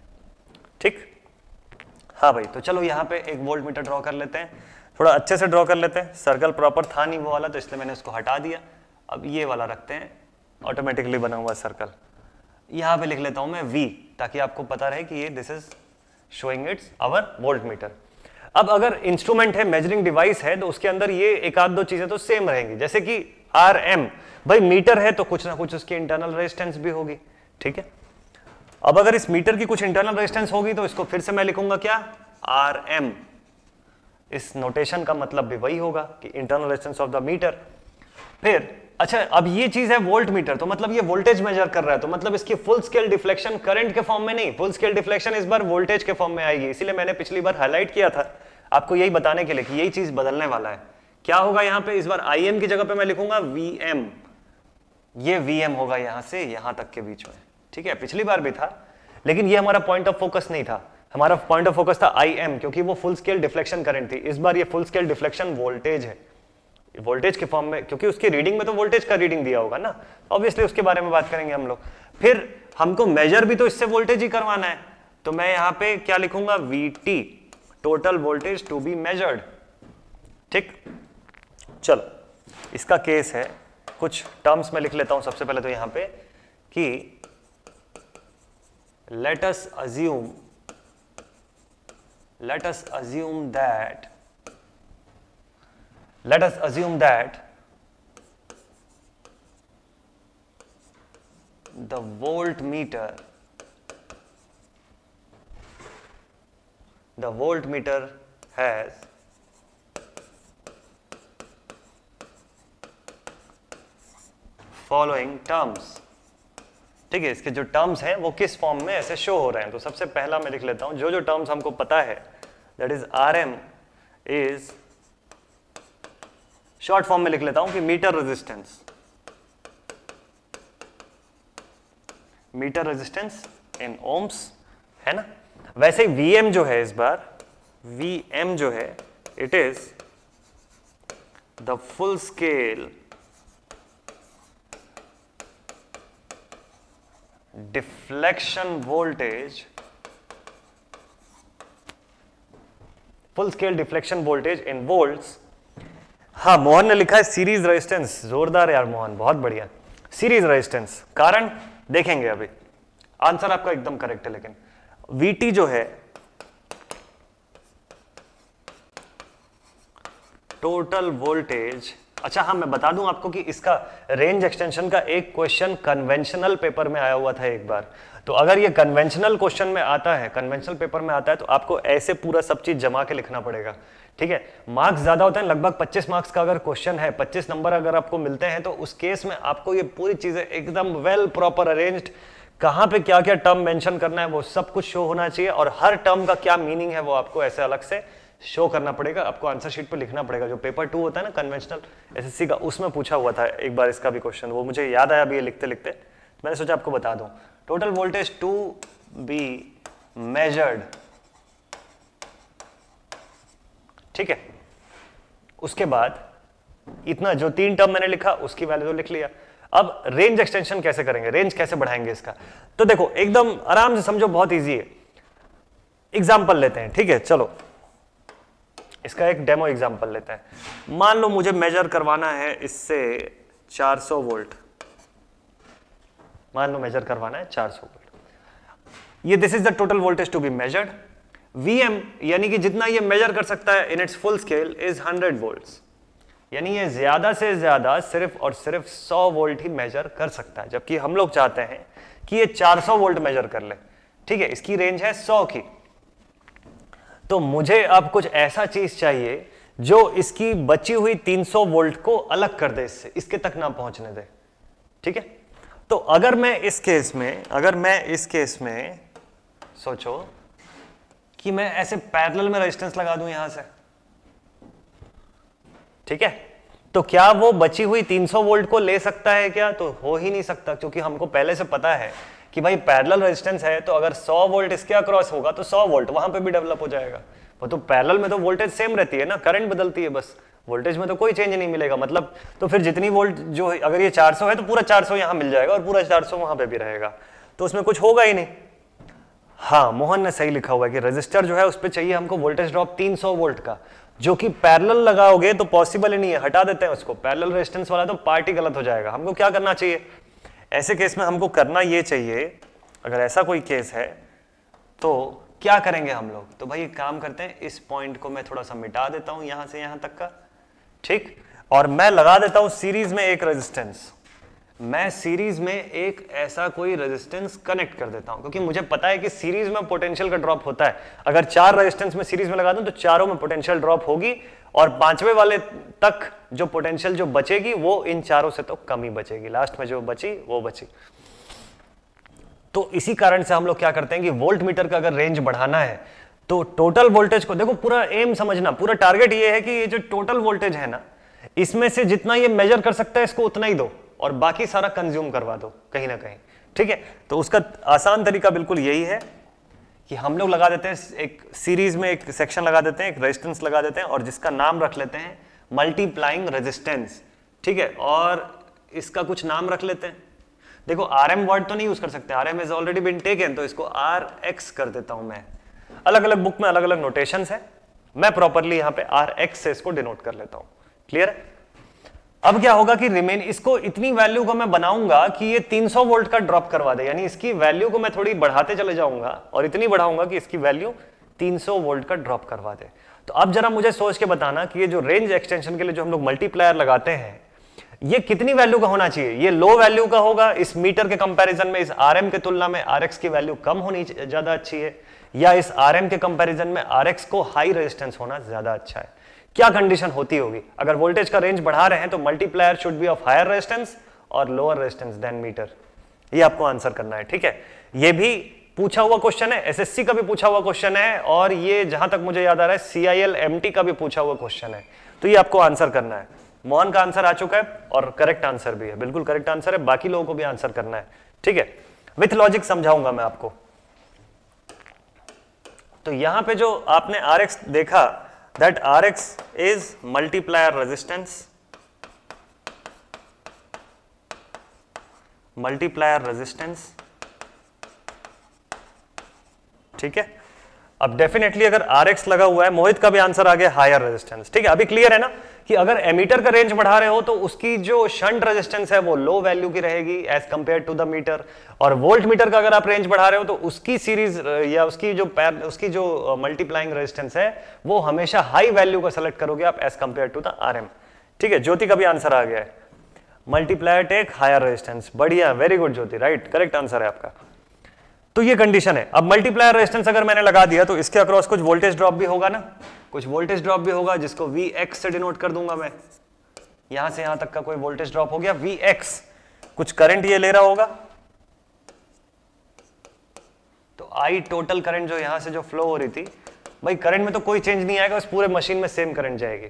ठीक हाँ भाई तो चलो यहां पे एक वोल्ट मीटर ड्रॉ कर लेते हैं थोड़ा अच्छे से ड्रॉ कर लेते हैं सर्कल प्रॉपर था नहीं वो वाला तो इसलिए मैंने उसको हटा दिया अब ये वाला रखते हैं ऑटोमेटिकली बना हुआ सर्कल यहाँ पे लिख लेता हूँ मैं V ताकि आपको पता रहे कि ये this is showing it's our volt meter अब अगर इंस्ट्रूमेंट है मेजरिंग डिवाइस है तो उसके अंदर ये एक आध दो चीजें तो सेम रहेंगी जैसे कि आर एम भाई मीटर है तो कुछ ना कुछ उसकी इंटरनल रेजिस्टेंस भी होगी ठीक है अब अगर इस मीटर की कुछ इंटरनल रेजिस्टेंस होगी तो इसको फिर से मैं लिखूंगा क्या आर एम इस नोटेशन का मतलब भी वही होगा कि internal resistance of the meter फिर अच्छा अब ये चीज है वोल्ट मीटर तो मतलब ये वोल्टेज मेजर कर रहा है तो मतलब इसकी फुल स्केल डिफ्लेक्शन करंट के फॉर्म में नहीं फुल स्केल डिफ्लेक्शन इस बार वोल्टेज के फॉर्म में आएगी इसीलिए मैंने पिछली बार हाईलाइट किया था आपको यही बताने के लिए कि यही चीज बदलने वाला है क्या होगा यहाँ पे इस बार आई की जगह पे मैं लिखूंगा वी एम ये वी एम होगा यहां से यहां तक के बीच में ठीक है पिछली बार भी था लेकिन ये हमारा पॉइंट ऑफ फोकस नहीं था हमारा पॉइंट ऑफ फोकस था आई एम क्योंकि वो फुल स्केल डिफ्लेक्शन करंट थी इस बार ये फुल स्केल डिफ्लेक्शन वोल्टेज है वोल्टेज के फॉर्म में क्योंकि उसकी रीडिंग में तो वोल्टेज का रीडिंग दिया होगा ना ऑब्वियसली उसके बारे में बात करेंगे हम लोग फिर हमको मेजर भी तो इससे वोल्टेज ही करवाना है तो मैं यहां पे क्या लिखूंगा V T total voltage to be measured ठीक चलो इसका केस है कुछ टर्म्स में लिख लेता हूं सबसे पहले तो यहां पे कि let's assume let's assume that let us assume that the voltmeter the voltmeter has following terms ठीक है इसके जो टर्म्स हैं वो किस फॉर्म में ऐसे शो हो रहे हैं तो सबसे पहला मैं लिख लेता हूं जो जो टर्म्स हमको पता है that is R M is short form में लिख लेता हूं कि meter resistance meter resistance in ohms है ना वैसे एम जो है इस बार एम जो है it is the full scale deflection voltage full scale deflection voltage in volts हाँ मोहन ने लिखा है सीरीज रेजिस्टेंस जोरदार यार मोहन बहुत बढ़िया सीरीज रेजिस्टेंस कारण देखेंगे अभी आंसर आपका एकदम करेक्ट है लेकिन वीटी जो है टोटल वोल्टेज अच्छा हाँ मैं बता दूं आपको कि इसका रेंज एक्सटेंशन का एक क्वेश्चन कन्वेंशनल पेपर में आया हुआ था एक बार तो अगर ये कन्वेंशनल क्वेश्चन में आता है कन्वेंशनल पेपर में आता है तो आपको ऐसे पूरा सब चीज जमा के लिखना पड़ेगा ठीक है मार्क्स ज्यादा होते हैं लगभग 25 मार्क्स का अगर क्वेश्चन है 25 नंबर अगर आपको मिलते हैं तो उस केस में आपको ये पूरी चीजें एकदम वेल प्रॉपर अरेंज्ड कहां पे क्या क्या टर्म मेंशन करना है वो सब कुछ शो होना चाहिए और हर टर्म का क्या मीनिंग है वो आपको ऐसे अलग से शो करना पड़ेगा आपको आंसर शीट पे लिखना पड़ेगा जो पेपर टू होता है ना कन्वेंशनल एसएससी का उसमें पूछा हुआ था एक बार इसका भी क्वेश्चन वो मुझे याद आया अभी ये लिखते लिखते मैंने सोचा आपको बता दूं total voltage to be measured ठीक है उसके बाद इतना जो तीन टर्म मैंने लिखा उसकी वैल्यू तो लिख लिया अब रेंज एक्सटेंशन कैसे करेंगे रेंज कैसे बढ़ाएंगे इसका तो देखो एकदम आराम से समझो बहुत ईजी है एग्जाम्पल लेते हैं ठीक है चलो इसका एक डेमो एग्जाम्पल लेते हैं मान लो मुझे मेजर करवाना है इससे 400 वोल्ट मान लो मेजर करवाना है 400 वोल्ट ये this is the total voltage to be measured VM यानी कि जितना ये मेजर कर सकता है in its full scale is 100 volts यानी ये ज्यादा से ज्यादा सिर्फ और सिर्फ 100 वोल्ट ही मेजर कर सकता है जबकि हम लोग चाहते हैं कि ये 400 वोल्ट मेजर कर ले ठीक है इसकी रेंज है 100 की तो मुझे अब कुछ ऐसा चीज चाहिए जो इसकी बची हुई 300 वोल्ट को अलग कर दे इससे इसके तक ना पहुंचने दे ठीक है तो अगर मैं इस केस में अगर मैं इस केस में सोचो कि मैं ऐसे पैरेलल में रेजिस्टेंस लगा दूं यहां से ठीक है तो क्या वो बची हुई 300 वोल्ट को ले सकता है क्या तो हो ही नहीं सकता क्योंकि हमको पहले से पता है कि भाई पैरेलल रेजिस्टेंस है तो अगर 100 वोल्ट इसके अक्रॉस होगा तो 100 वोल्ट वहां पे भी डेवलप हो जाएगा वो तो पैरेलल में तो वोल्टेज सेम रहती है ना करंट बदलती है बस वोल्टेज में तो कोई चेंज नहीं मिलेगा मतलब तो फिर जितनी वोल्ट जो अगर ये सौ है तो पूरा चार सौ यहां मिल जाएगा और पूरा चार सौ वहां पर भी रहेगा तो उसमें कुछ होगा ही नहीं हाँ मोहन ने सही लिखा हुआ है कि रजिस्टर जो है उस पर चाहिए हमको वोल्टेज ड्रॉप 300 वोल्ट का जो कि पैरेलल लगाओगे तो पॉसिबल ही नहीं है हटा देते हैं उसको पैरेलल रेजिस्टेंस वाला तो पार्टी गलत हो जाएगा हमको क्या करना चाहिए ऐसे केस में हमको करना ये चाहिए अगर ऐसा कोई केस है तो क्या करेंगे हम लोग तो भाई काम करते हैं इस पॉइंट को मैं थोड़ा सा मिटा देता हूं यहां से यहां तक का ठीक और मैं लगा देता हूं सीरीज में एक रेजिस्टेंस मैं सीरीज में एक ऐसा कोई रेजिस्टेंस कनेक्ट कर देता हूं क्योंकि मुझे पता है कि सीरीज में पोटेंशियल का ड्रॉप होता है अगर चार रेजिस्टेंस में सीरीज में लगा दूं तो चारों में पोटेंशियल ड्रॉप होगी और पांचवे वाले तक जो पोटेंशियल जो बचेगी वो इन चारों से तो कम ही बचेगी लास्ट में जो बची वो बची तो इसी कारण से हम लोग क्या करते हैं कि वोल्ट मीटर का अगर रेंज बढ़ाना है तो टोटल वोल्टेज को देखो पूरा एम समझना पूरा टारगेट ये है कि ये जो टोटल वोल्टेज है ना इसमें से जितना ये मेजर कर सकता है इसको उतना ही दो और बाकी सारा कंज्यूम करवा दो कहीं ना कहीं ठीक है तो उसका आसान तरीका बिल्कुल यही है कि हम लोग लगा देते हैं एक सीरीज में एक सेक्शन लगा देते हैं एक रेजिस्टेंस लगा देते हैं और जिसका नाम रख लेते हैं मल्टीप्लाइंग रेजिस्टेंस ठीक है और इसका कुछ नाम रख लेते हैं देखो आर एम वर्ड तो नहीं यूज कर सकते R M is already been taken तो इसको आर एक्स कर देता हूं मैं अलग अलग बुक में अलग अलग नोटेशन है मैं प्रॉपरली यहां पे आर एक्स से इसको डिनोट कर लेता हूं क्लियर है अब क्या होगा कि रिमेन इसको इतनी वैल्यू को मैं बनाऊंगा कि ये 300 वोल्ट का ड्रॉप करवा दे यानी इसकी वैल्यू को मैं थोड़ी बढ़ाते चले जाऊंगा और इतनी बढ़ाऊंगा कि इसकी वैल्यू 300 वोल्ट का ड्रॉप करवा दे तो अब जरा मुझे सोच के बताना कि ये जो रेंज एक्सटेंशन के लिए जो हम लोग मल्टीप्लायर लगाते हैं ये कितनी वैल्यू का होना चाहिए ये लो वैल्यू का होगा इस मीटर के कंपेरिजन में इस आर के तुलना में आर की वैल्यू कम होनी ज्यादा अच्छी है या इस आर के कंपेरिजन में आर को हाई रेजिस्टेंस होना ज्यादा अच्छा है क्या कंडीशन होती होगी अगर वोल्टेज का रेंज बढ़ा रहे हैं तो multiplier should be of higher resistance और लोअर रेजिस्टेंस देन मीटर ये आपको आंसर करना है ठीक है ये भी पूछा हुआ क्वेश्चन है एसएससी का भी पूछा हुआ क्वेश्चन है और ये जहां तक मुझे याद आ रहा है सीआईएल एमटी का भी पूछा हुआ क्वेश्चन है तो ये आपको आंसर करना है मोहन का आंसर आ चुका है और करेक्ट आंसर भी है बिल्कुल करेक्ट आंसर है बाकी लोगों को भी आंसर करना है ठीक है विथ लॉजिक समझाऊंगा मैं आपको तो यहां पे जो आपने आरएक्स देखा that Rx is multiplier resistance, multiplier resistance, ठीक है अब डेफिनेटली अगर आर एक्स लगा हुआ है मोहित का भी आंसर आ गया हायर रेजिस्टेंस ठीक है अभी क्लियर है ना कि अगर एमीटर का रेंज बढ़ा रहे हो तो उसकी जो शंट रेजिस्टेंस है वो लो वैल्यू की रहेगी as compare to the meter और वोल्ट मीटर का अगर आप रेंज बढ़ा रहे हो तो उसकी सीरीज या उसकी जो पैर उसकी जो मल्टीप्लाइंग रेजिस्टेंस है वो हमेशा हाई वैल्यू का सेलेक्ट करोगे आप as compare to the R ठीक है ज्योति का भी आंसर आ गया है मल्टीप्लायर टेक हायर रेजिस्टेंस बढ़िया very good Jyoti right correct answer है आपका तो ये कंडीशन है अब मल्टीप्लायर रेजिस्टेंस अगर मैंने लगा दिया तो इसके अक्रॉस कुछ वोल्टेज ड्रॉप भी होगा ना कुछ वोल्टेज ड्रॉप भी होगा जिसको वी एक्स से डिनोट कर दूंगा मैं यहां से यहां तक का कोई वोल्टेज ड्रॉप हो गया वी एक्स कुछ करंट ये ले रहा होगा तो आई टोटल करंट जो यहां से जो फ्लो हो रही थी भाई करंट में तो कोई चेंज नहीं आएगा उस पूरे मशीन में सेम करंट जाएगी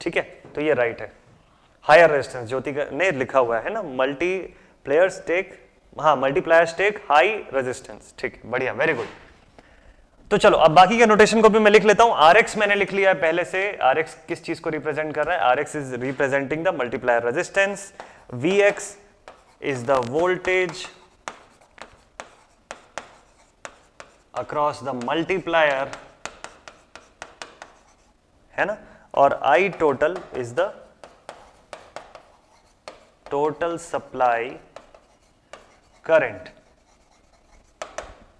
ठीक है तो ये राइट है हायर रेजिस्टेंस ज्योति नहीं लिखा हुआ है ना मल्टी प्लेयर्स टेक हाँ मल्टीप्लायर्स टेक हाई रेजिस्टेंस ठीक है बढ़िया वेरी गुड तो चलो अब बाकी के नोटेशन को भी मैं लिख लेता हूं आर एक्स मैंने लिख लिया है पहले से आर एक्स किस चीज को रिप्रेजेंट कर रहा है R X is representing the multiplier resistance V X is the voltage across the multiplier है ना और I total is the total supply current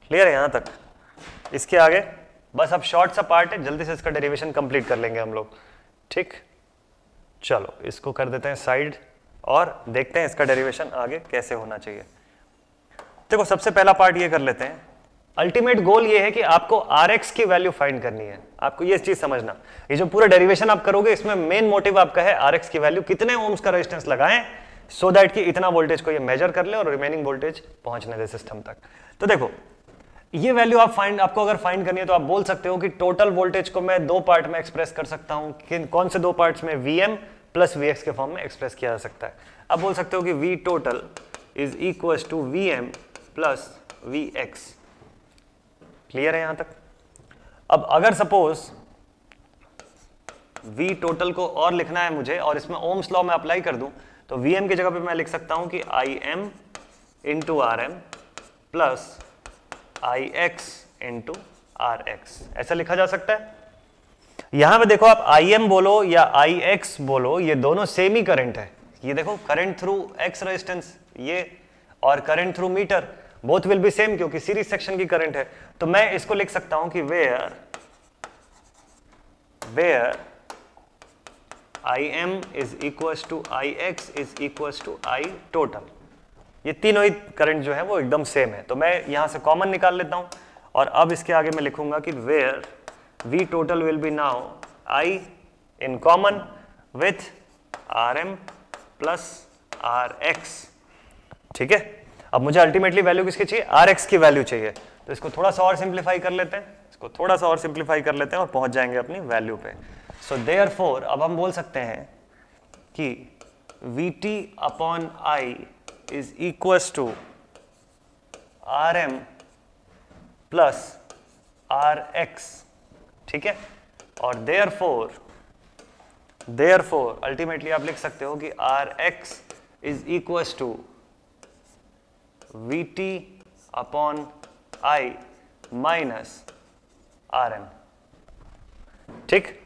clear है यहां तक इसके आगे बस अब शॉर्ट सा पार्ट है जल्दी से इसका डेरिवेशन कंप्लीट कर लेंगे हम लोग ठीक चलो इसको कर देते हैं साइड और देखते हैं इसका डेरिवेशन आगे कैसे होना चाहिए देखो सबसे पहला पार्ट ये कर लेते हैं अल्टीमेट गोल ये है कि आपको आर एक्स की वैल्यू फाइंड करनी है आपको ये चीज समझना ये जो पूरा डेरिवेशन आप करोगे इसमें मेन मोटिव आपका है आर एक्स की वैल्यू कितने ओम्स का रेजिस्टेंस लगाएं सो so दैट कि इतना वोल्टेज को ये मेजर कर ले और रिमेनिंग वोल्टेज पहुंचने दे सिस्टम तक तो देखो ये वैल्यू आप फाइंड आपको अगर फाइंड करनी है तो आप बोल सकते हो कि टोटल वोल्टेज को मैं दो पार्ट में एक्सप्रेस कर सकता कि कौन से दो पार्ट्स में V M plus V X के फॉर्म में एक्सप्रेस किया जा सकता है आप बोल सकते हो कि V total is equal to V M plus V X clear है यहां तक अब अगर सपोज वी टोटल को और लिखना है मुझे और इसमें ओम्स लॉ में अप्लाई कर दूं तो वी एम की जगह पे मैं लिख सकता हूं कि I M into R M plus I X into R X ऐसा लिखा जा सकता है यहां पे देखो आप आई एम बोलो या आई एक्स बोलो ये दोनों सेम ही करंट है ये देखो करंट थ्रू एक्स रेजिस्टेंस ये और current through meter both will be same क्योंकि सीरीज सेक्शन की करंट है तो मैं इसको लिख सकता हूं कि where where I M is equal to I X is equal to I total ये तीनों ही करंट जो है वो एकदम सेम है तो मैं यहां से कॉमन निकाल लेता हूं और अब इसके आगे मैं लिखूंगा कि where V total will be now I in common with R M plus R X ठीक है अब मुझे अल्टीमेटली वैल्यू किसकी चाहिए आर एक्स की वैल्यू चाहिए तो इसको थोड़ा सा और सिंप्लीफाई कर लेते हैं इसको थोड़ा सा और सिंप्लीफाई कर लेते हैं और पहुंच जाएंगे अपनी वैल्यू पे सो देयर फोर अब हम बोल सकते हैं कि V T upon I is equals to Rm plus Rx ठीक है और therefore therefore ultimately आप लिख सकते हो कि R X is equals to V T upon I minus R M ठीक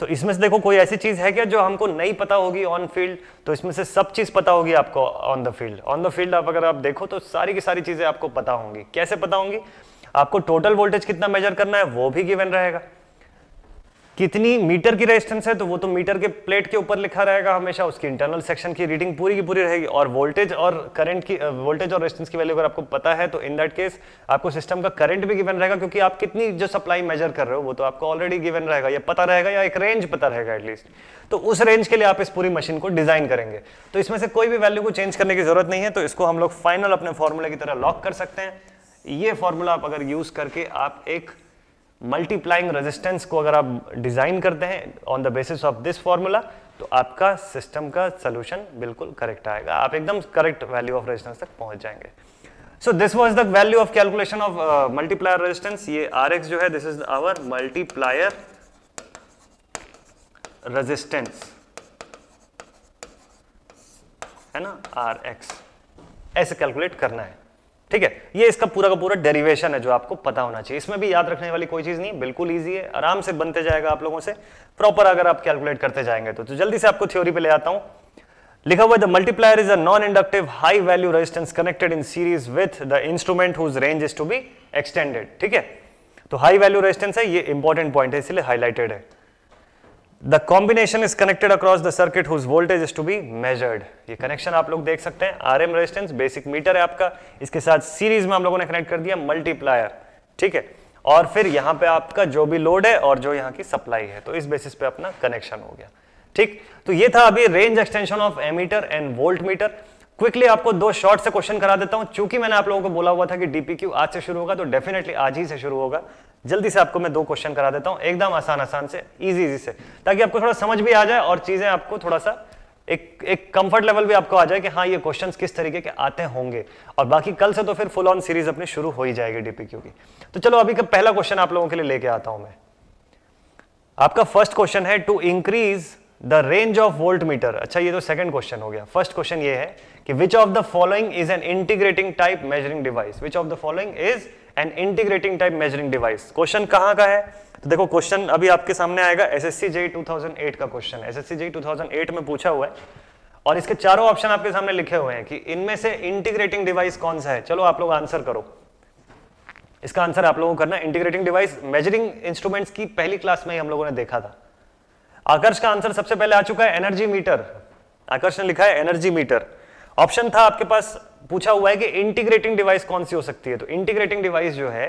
तो इसमें से देखो कोई ऐसी चीज है क्या जो हमको नहीं पता होगी ऑन फील्ड तो इसमें से सब चीज पता होगी आपको on the field on the field आप अगर आप देखो तो सारी की सारी चीजें आपको पता होंगी कैसे पता होंगी आपको टोटल वोल्टेज कितना मेजर करना है वो भी गिवन रहेगा कितनी मीटर की रेजिस्टेंस है तो वो तो मीटर के प्लेट के ऊपर लिखा रहेगा हमेशा उसकी इंटरनल सेक्शन की रीडिंग पूरी की पूरी रहेगी और वोल्टेज और करंट की वोल्टेज और रेजिस्टेंस की वैल्यू अगर आपको पता है तो इन दैट केस आपको सिस्टम का करंट भी गिवन रहेगा क्योंकि आप कितनी जो सप्लाई मेजर कर रहे हो वो तो आपको ऑलरेडी गिवन रहेगा या पता रहेगा या एक रेंज पता रहेगा एटलीस्ट तो उस रेंज के लिए आप इस पूरी मशीन को डिजाइन करेंगे तो इसमें से कोई भी वैल्यू को चेंज करने की जरूरत नहीं है तो इसको हम लोग फाइनल अपने फॉर्मूले की तरह लॉक कर सकते हैं ये फॉर्मूला आप अगर यूज करके आप एक मल्टीप्लाइंग रेजिस्टेंस को अगर आप डिज़ाइन करते हैं on the basis of this formula तो आपका सिस्टम का सोल्यूशन बिल्कुल करेक्ट आएगा आप एकदम करेक्ट वैल्यू ऑफ रेजिस्टेंस तक पहुंच जाएंगे so this was the value of calculation of multiplier resistance ये आर एक्स जो है this is our multiplier resistance है ना आर एक्स ऐसे कैलकुलेट करना है ठीक है ये इसका पूरा का पूरा डेरिवेशन है जो आपको पता होना चाहिए इसमें भी याद रखने वाली कोई चीज नहीं बिल्कुल ईजी है आराम से बनते जाएगा आप लोगों से प्रॉपर अगर आप कैलकुलेट करते जाएंगे तो, तो जल्दी से आपको थ्योरी पे ले आता हूं लिखा हुआ the multiplier is a non inductive high value resistance connected in series with the instrument whose range is to be extended ठीक है तो हाई वैल्यू रेजिस्टेंस है ये इंपॉर्टेंट पॉइंट है इसलिए हाईलाइटेड है the combination is connected across the circuit whose voltage is to be measured ये कनेक्शन आप लोग देख सकते हैं R M resistance basic meter है आपका इसके साथ सीरीज में हम लोगों ने कनेक्ट कर दिया मल्टीप्लायर ठीक है और फिर यहां पे आपका जो भी लोड है और जो यहां की सप्लाई है तो इस बेसिस पे अपना कनेक्शन हो गया ठीक तो ये था अभी range extension of ammeter and volt meter quickly आपको दो शॉर्ट से क्वेश्चन करा देता हूं चूंकि मैंने आप लोगों को बोला हुआ था कि डीपीक्यू आज से शुरू होगा तो डेफिनेटली आज ही से शुरू होगा जल्दी से आपको मैं दो क्वेश्चन करा देता हूं एकदम आसान आसान से इजी इजी से ताकि आपको थोड़ा समझ भी आ जाए और चीज़ें आपको थोड़ा सा एक एक कंफर्ट लेवल भी आपको आ जाए कि हाँ ये क्वेश्चंस किस तरीके के आते होंगे और बाकी कल से तो फिर फुल ऑन सीरीज अपनी शुरू हो ही जाएगी डीपीक्यू की तो चलो अभी का पहला क्वेश्चन आप लोगों के लिए लेके आता हूं मैं आपका फर्स्ट क्वेश्चन है to increase the range of volt meter अच्छा ये तो सेकंड क्वेश्चन हो गया फर्स्ट क्वेश्चन ये है कि which of the following is an integrating type measuring device which of the following is an integrating type measuring device question कहाँ का है तो देखो क्वेश्चन अभी आपके सामने आएगा एस एस सी जे का question S S C J में पूछा हुआ है और इसके चारों ऑप्शन आपके सामने लिखे हुए हैं कि इनमें से इंटीग्रेटिंग डिवाइस कौन सा है चलो आप लोग आंसर करो इसका आंसर आप लोगों को करना इंटीग्रेटिंग डिवाइस मेजरिंग इंस्ट्रूमेंट्स की पहली क्लास में ही हम लोगों ने देखा था आकर्ष का आंसर सबसे पहले आ चुका है एनर्जी मीटर आकर्ष ने लिखा है एनर्जी मीटर ऑप्शन था आपके पास पूछा हुआ है कि इंटीग्रेटिंग डिवाइस कौन सी हो सकती है तो इंटीग्रेटिंग डिवाइस जो है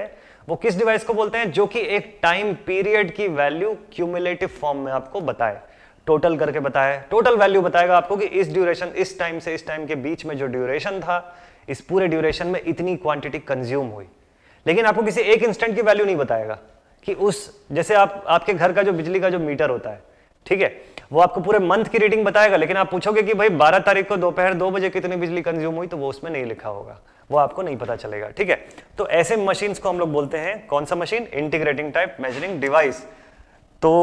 वो किस डिवाइस को बोलते हैं जो कि एक टाइम पीरियड की वैल्यू क्यूमुलेटिव फॉर्म में आपको बताए टोटल करके बताए टोटल वैल्यू बताएगा आपको कि इस ड्यूरेशन इस टाइम से इस टाइम के बीच में जो ड्यूरेशन था इस पूरे ड्यूरेशन में इतनी क्वांटिटी कंज्यूम हुई लेकिन आपको किसी एक इंस्टेंट की वैल्यू नहीं बताएगा कि उस जैसे आप आपके घर का जो बिजली का जो मीटर होता है ठीक है वो आपको पूरे मंथ की रीडिंग बताएगा लेकिन आप पूछोगे कि भाई 12 तारीख को दोपहर दो बजे कितनी बिजली कंज्यूम हुई तो वो उसमें नहीं लिखा होगा वो आपको नहीं पता चलेगा ठीक है तो ऐसे मशीन्स को हम लोग बोलते हैं कौन सा machine integrating type measuring device तो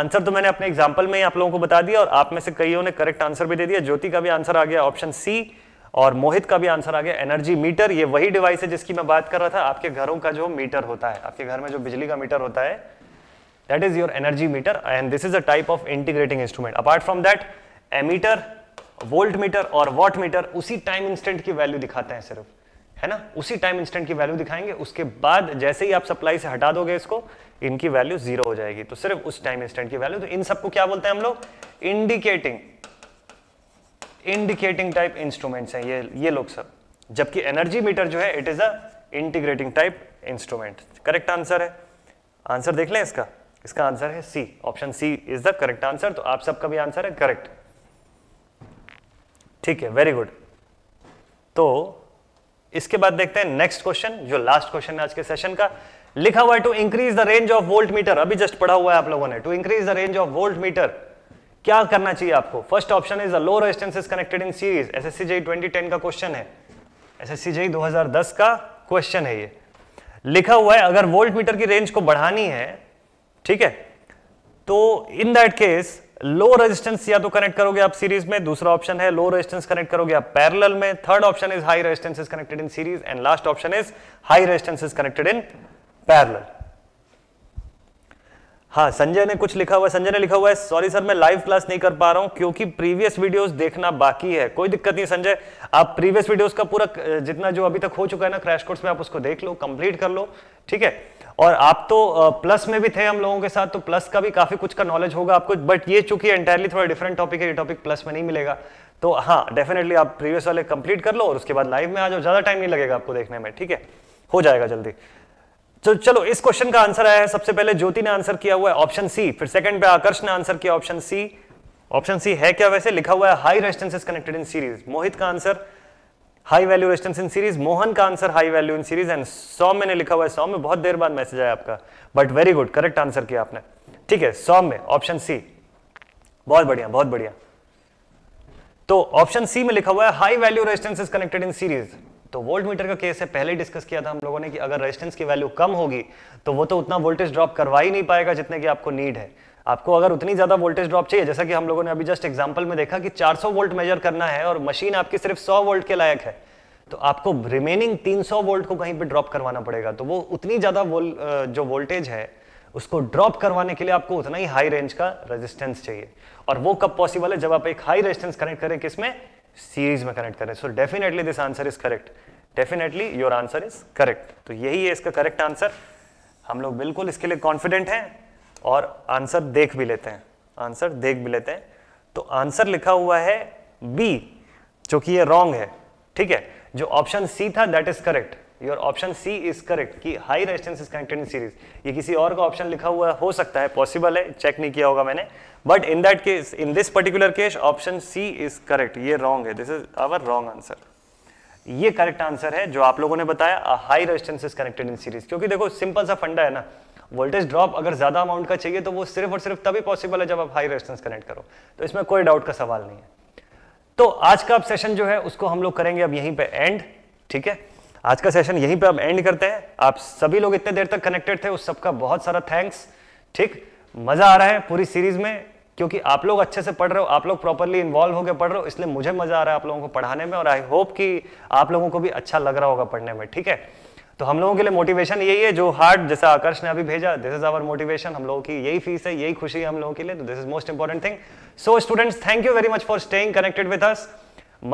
आंसर तो मैंने अपने एग्जाम्पल में ही आप लोगों को बता दिया और आप में से कईयों ने करेक्ट आंसर भी दे दिया ज्योति का भी आंसर आ गया ऑप्शन सी और मोहित का भी आंसर आ गया एनर्जी मीटर ये वही डिवाइस है जिसकी मैं बात कर रहा था आपके घरों का जो मीटर होता है आपके घर में जो बिजली का मीटर होता है that is your energy meter and this is a type of integrating instrument apart from that ammeter volt meter और वॉट मीटर उसी टाइम इंस्टेंट की वैल्यू दिखाते हैं सिर्फ है ना उसी टाइम इंस्टेंट की वैल्यू दिखाएंगे उसके बाद जैसे ही आप सप्लाई से हटा दोगे इसको इनकी वैल्यू जीरो हो जाएगी तो सिर्फ उस टाइम इंस्टेंट की वैल्यू तो इन सबको क्या बोलते हैं हम लोग इंडिकेटिंग इंडिकेटिंग टाइप इंस्ट्रूमेंट्स हैं ये ये लोग सब जबकि एनर्जी मीटर जो है it is a integrating type instrument correct answer है आंसर देख लें इसका इसका आंसर है C option C is the correct answer तो आप सबका भी आंसर है करेक्ट ठीक है वेरी गुड तो इसके बाद देखते हैं नेक्स्ट क्वेश्चन जो लास्ट क्वेश्चन है आज के सेशन का लिखा हुआ है to increase the range of volt meter अभी जस्ट पढ़ा हुआ है आप लोगों ने to increase the range of volt meter क्या करना चाहिए आपको first option is the low resistance is connected in series S S का क्वेश्चन है एस एस का क्वेश्चन है ये लिखा हुआ है अगर वोल्ट मीटर की रेंज को बढ़ानी है ठीक है तो in that case low resistance या तो कनेक्ट करोगे आप सीरीज में दूसरा ऑप्शन है लो रेजिस्टेंस कनेक्ट करोगे आप पैरेलल में third option is high resistance is connected in series and last option is high resistance is connected in parallel हाँ संजय ने कुछ लिखा हुआ है संजय ने लिखा हुआ है सॉरी सर मैं लाइव क्लास नहीं कर पा रहा हूं क्योंकि प्रीवियस वीडियोस देखना बाकी है कोई दिक्कत नहीं संजय आप प्रीवियस वीडियोस का पूरा जितना जो अभी तक हो चुका है ना क्रैश कोर्स में आप उसको देख लो कंप्लीट कर लो ठीक है और आप तो प्लस में भी थे हम लोगों के साथ तो प्लस का भी काफ़ी कुछ का नॉलेज होगा आपको बट ये चूंकि एंटायरली थोड़ा डिफरेंट टॉपिक है ये टॉपिक प्लस में नहीं मिलेगा तो हाँ डेफिनेटली आप प्रीवियस वाले कंप्लीट कर लो और उसके बाद लाइव में आ जाओ ज़्यादा टाइम नहीं लगेगा आपको देखने में ठीक है हो जाएगा जल्दी तो चलो इस क्वेश्चन का आंसर आया है सबसे पहले ज्योति ने आंसर किया हुआ है ऑप्शन सी फिर सेकंड पे आकर्ष ने आंसर किया ऑप्शन सी ऑप्शन सी है क्या वैसे लिखा हुआ है high is connected in series Mohit का answer high value resistance in series Mohan का answer high value in series and so मैंने लिखा हुआ है सौ में बहुत देर बाद मैसेज आया आपका but very good correct answer किया आपने ठीक है सौ में ऑप्शन सी बहुत बढ़िया बहुत बढ़िया तो ऑप्शन सी में लिखा हुआ है high value resistance is connected in series तो वोल्ट मीटर का केस है पहले डिस्कस किया था हम लोगों ने कि अगर रेजिस्टेंस की वैल्यू कम होगी तो वो तो उतना वोल्टेज ड्रॉप करवा ही नहीं पाएगा जितने की आपको नीड है आपको अगर उतनी ज़्यादा वोल्टेज ड्रॉप चाहिए जैसा कि हम लोगों ने अभी जस्ट एग्जाम्पल में देखा कि 400 वोल्ट मेजर करना है और मशीन आपकी सिर्फ 100 वोल्ट के लायक है तो आपको रिमेनिंग 300 वोल्ट को कहीं पे ड्रॉप करवाना पड़ेगा तो वो उतनी ज़्यादा वोल, जो वोल्टेज है उसको ड्रॉप करवाने के लिए आपको उतना ही हाई रेंज का रेजिस्टेंस चाहिए और वो कब पॉसिबल है जब आप एक हाई रेजिस्टेंस कनेक्ट करें किसमें सीरीज में कनेक्ट करें so definitely this answer is correct definitely your answer is correct तो यही है इसका करेक्ट आंसर हम लोग बिल्कुल इसके लिए कॉन्फिडेंट हैं और आंसर देख भी लेते हैं आंसर देख भी लेते हैं तो आंसर लिखा हुआ है बी जो कि ये रॉन्ग है ठीक है जो ऑप्शन सी था that is correct your option C is correct कि high resistance is connected in series ये किसी और का ऑप्शन लिखा हुआ हो सकता है पॉसिबल है चेक नहीं किया होगा मैंने but in that case in this particular case option C is correct ये रॉन्ग है this is our wrong answer ये करेक्ट आंसर है जो आप लोगों ने बताया high resistance is connected in series क्योंकि देखो सिंपल सा फंडा है ना वोल्टेज ड्रॉप अगर ज़्यादा अमाउंट का चाहिए तो वो सिर्फ और सिर्फ तभी पॉसिबल है जब आप हाई रेजिस्टेंस कनेक्ट करो तो इसमें कोई डाउट का सवाल नहीं है तो आज का अब सेशन जो है उसको हम लोग करेंगे अब यहीं पे एंड ठीक है आज का सेशन यहीं पे अब एंड करते हैं आप सभी लोग इतने देर तक कनेक्टेड थे उस सबका बहुत सारा थैंक्स ठीक मज़ा आ रहा है पूरी सीरीज में क्योंकि आप लोग अच्छे से पढ़ रहे हो आप लोग प्रॉपरली इन्वॉल्व होकर पढ़ रहे हो इसलिए मुझे मज़ा आ रहा है आप लोगों को पढ़ाने में और आई होप कि आप लोगों को भी अच्छा लग रहा होगा पढ़ने में ठीक है तो हम लोगों के लिए मोटिवेशन यही है जो हार्ट जैसा आकर्ष ने अभी भेजा दिस इज आवर मोटिवेशन हम लोगों की यही फीस है यही खुशी है हम लोगों के लिए तो this is most important thing so students thank you very much for staying connected with us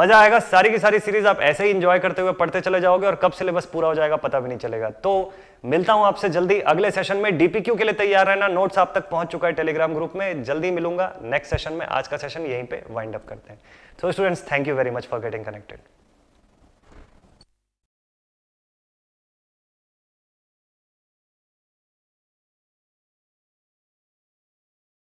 मजा आएगा सारी की सारी सीरीज आप ऐसे ही इंजॉय करते हुए पढ़ते चले जाओगे और कब सिलेबस पूरा हो जाएगा पता भी नहीं चलेगा तो मिलता हूं आपसे जल्दी अगले सेशन में डीपीक्यू के लिए तैयार रहना नोट्स आप तक पहुंच चुका है टेलीग्राम ग्रुप में जल्दी मिलूंगा नेक्स्ट सेशन में आज का सेशन यहीं पे वाइंड अप करते हैं so students thank you very much for getting connected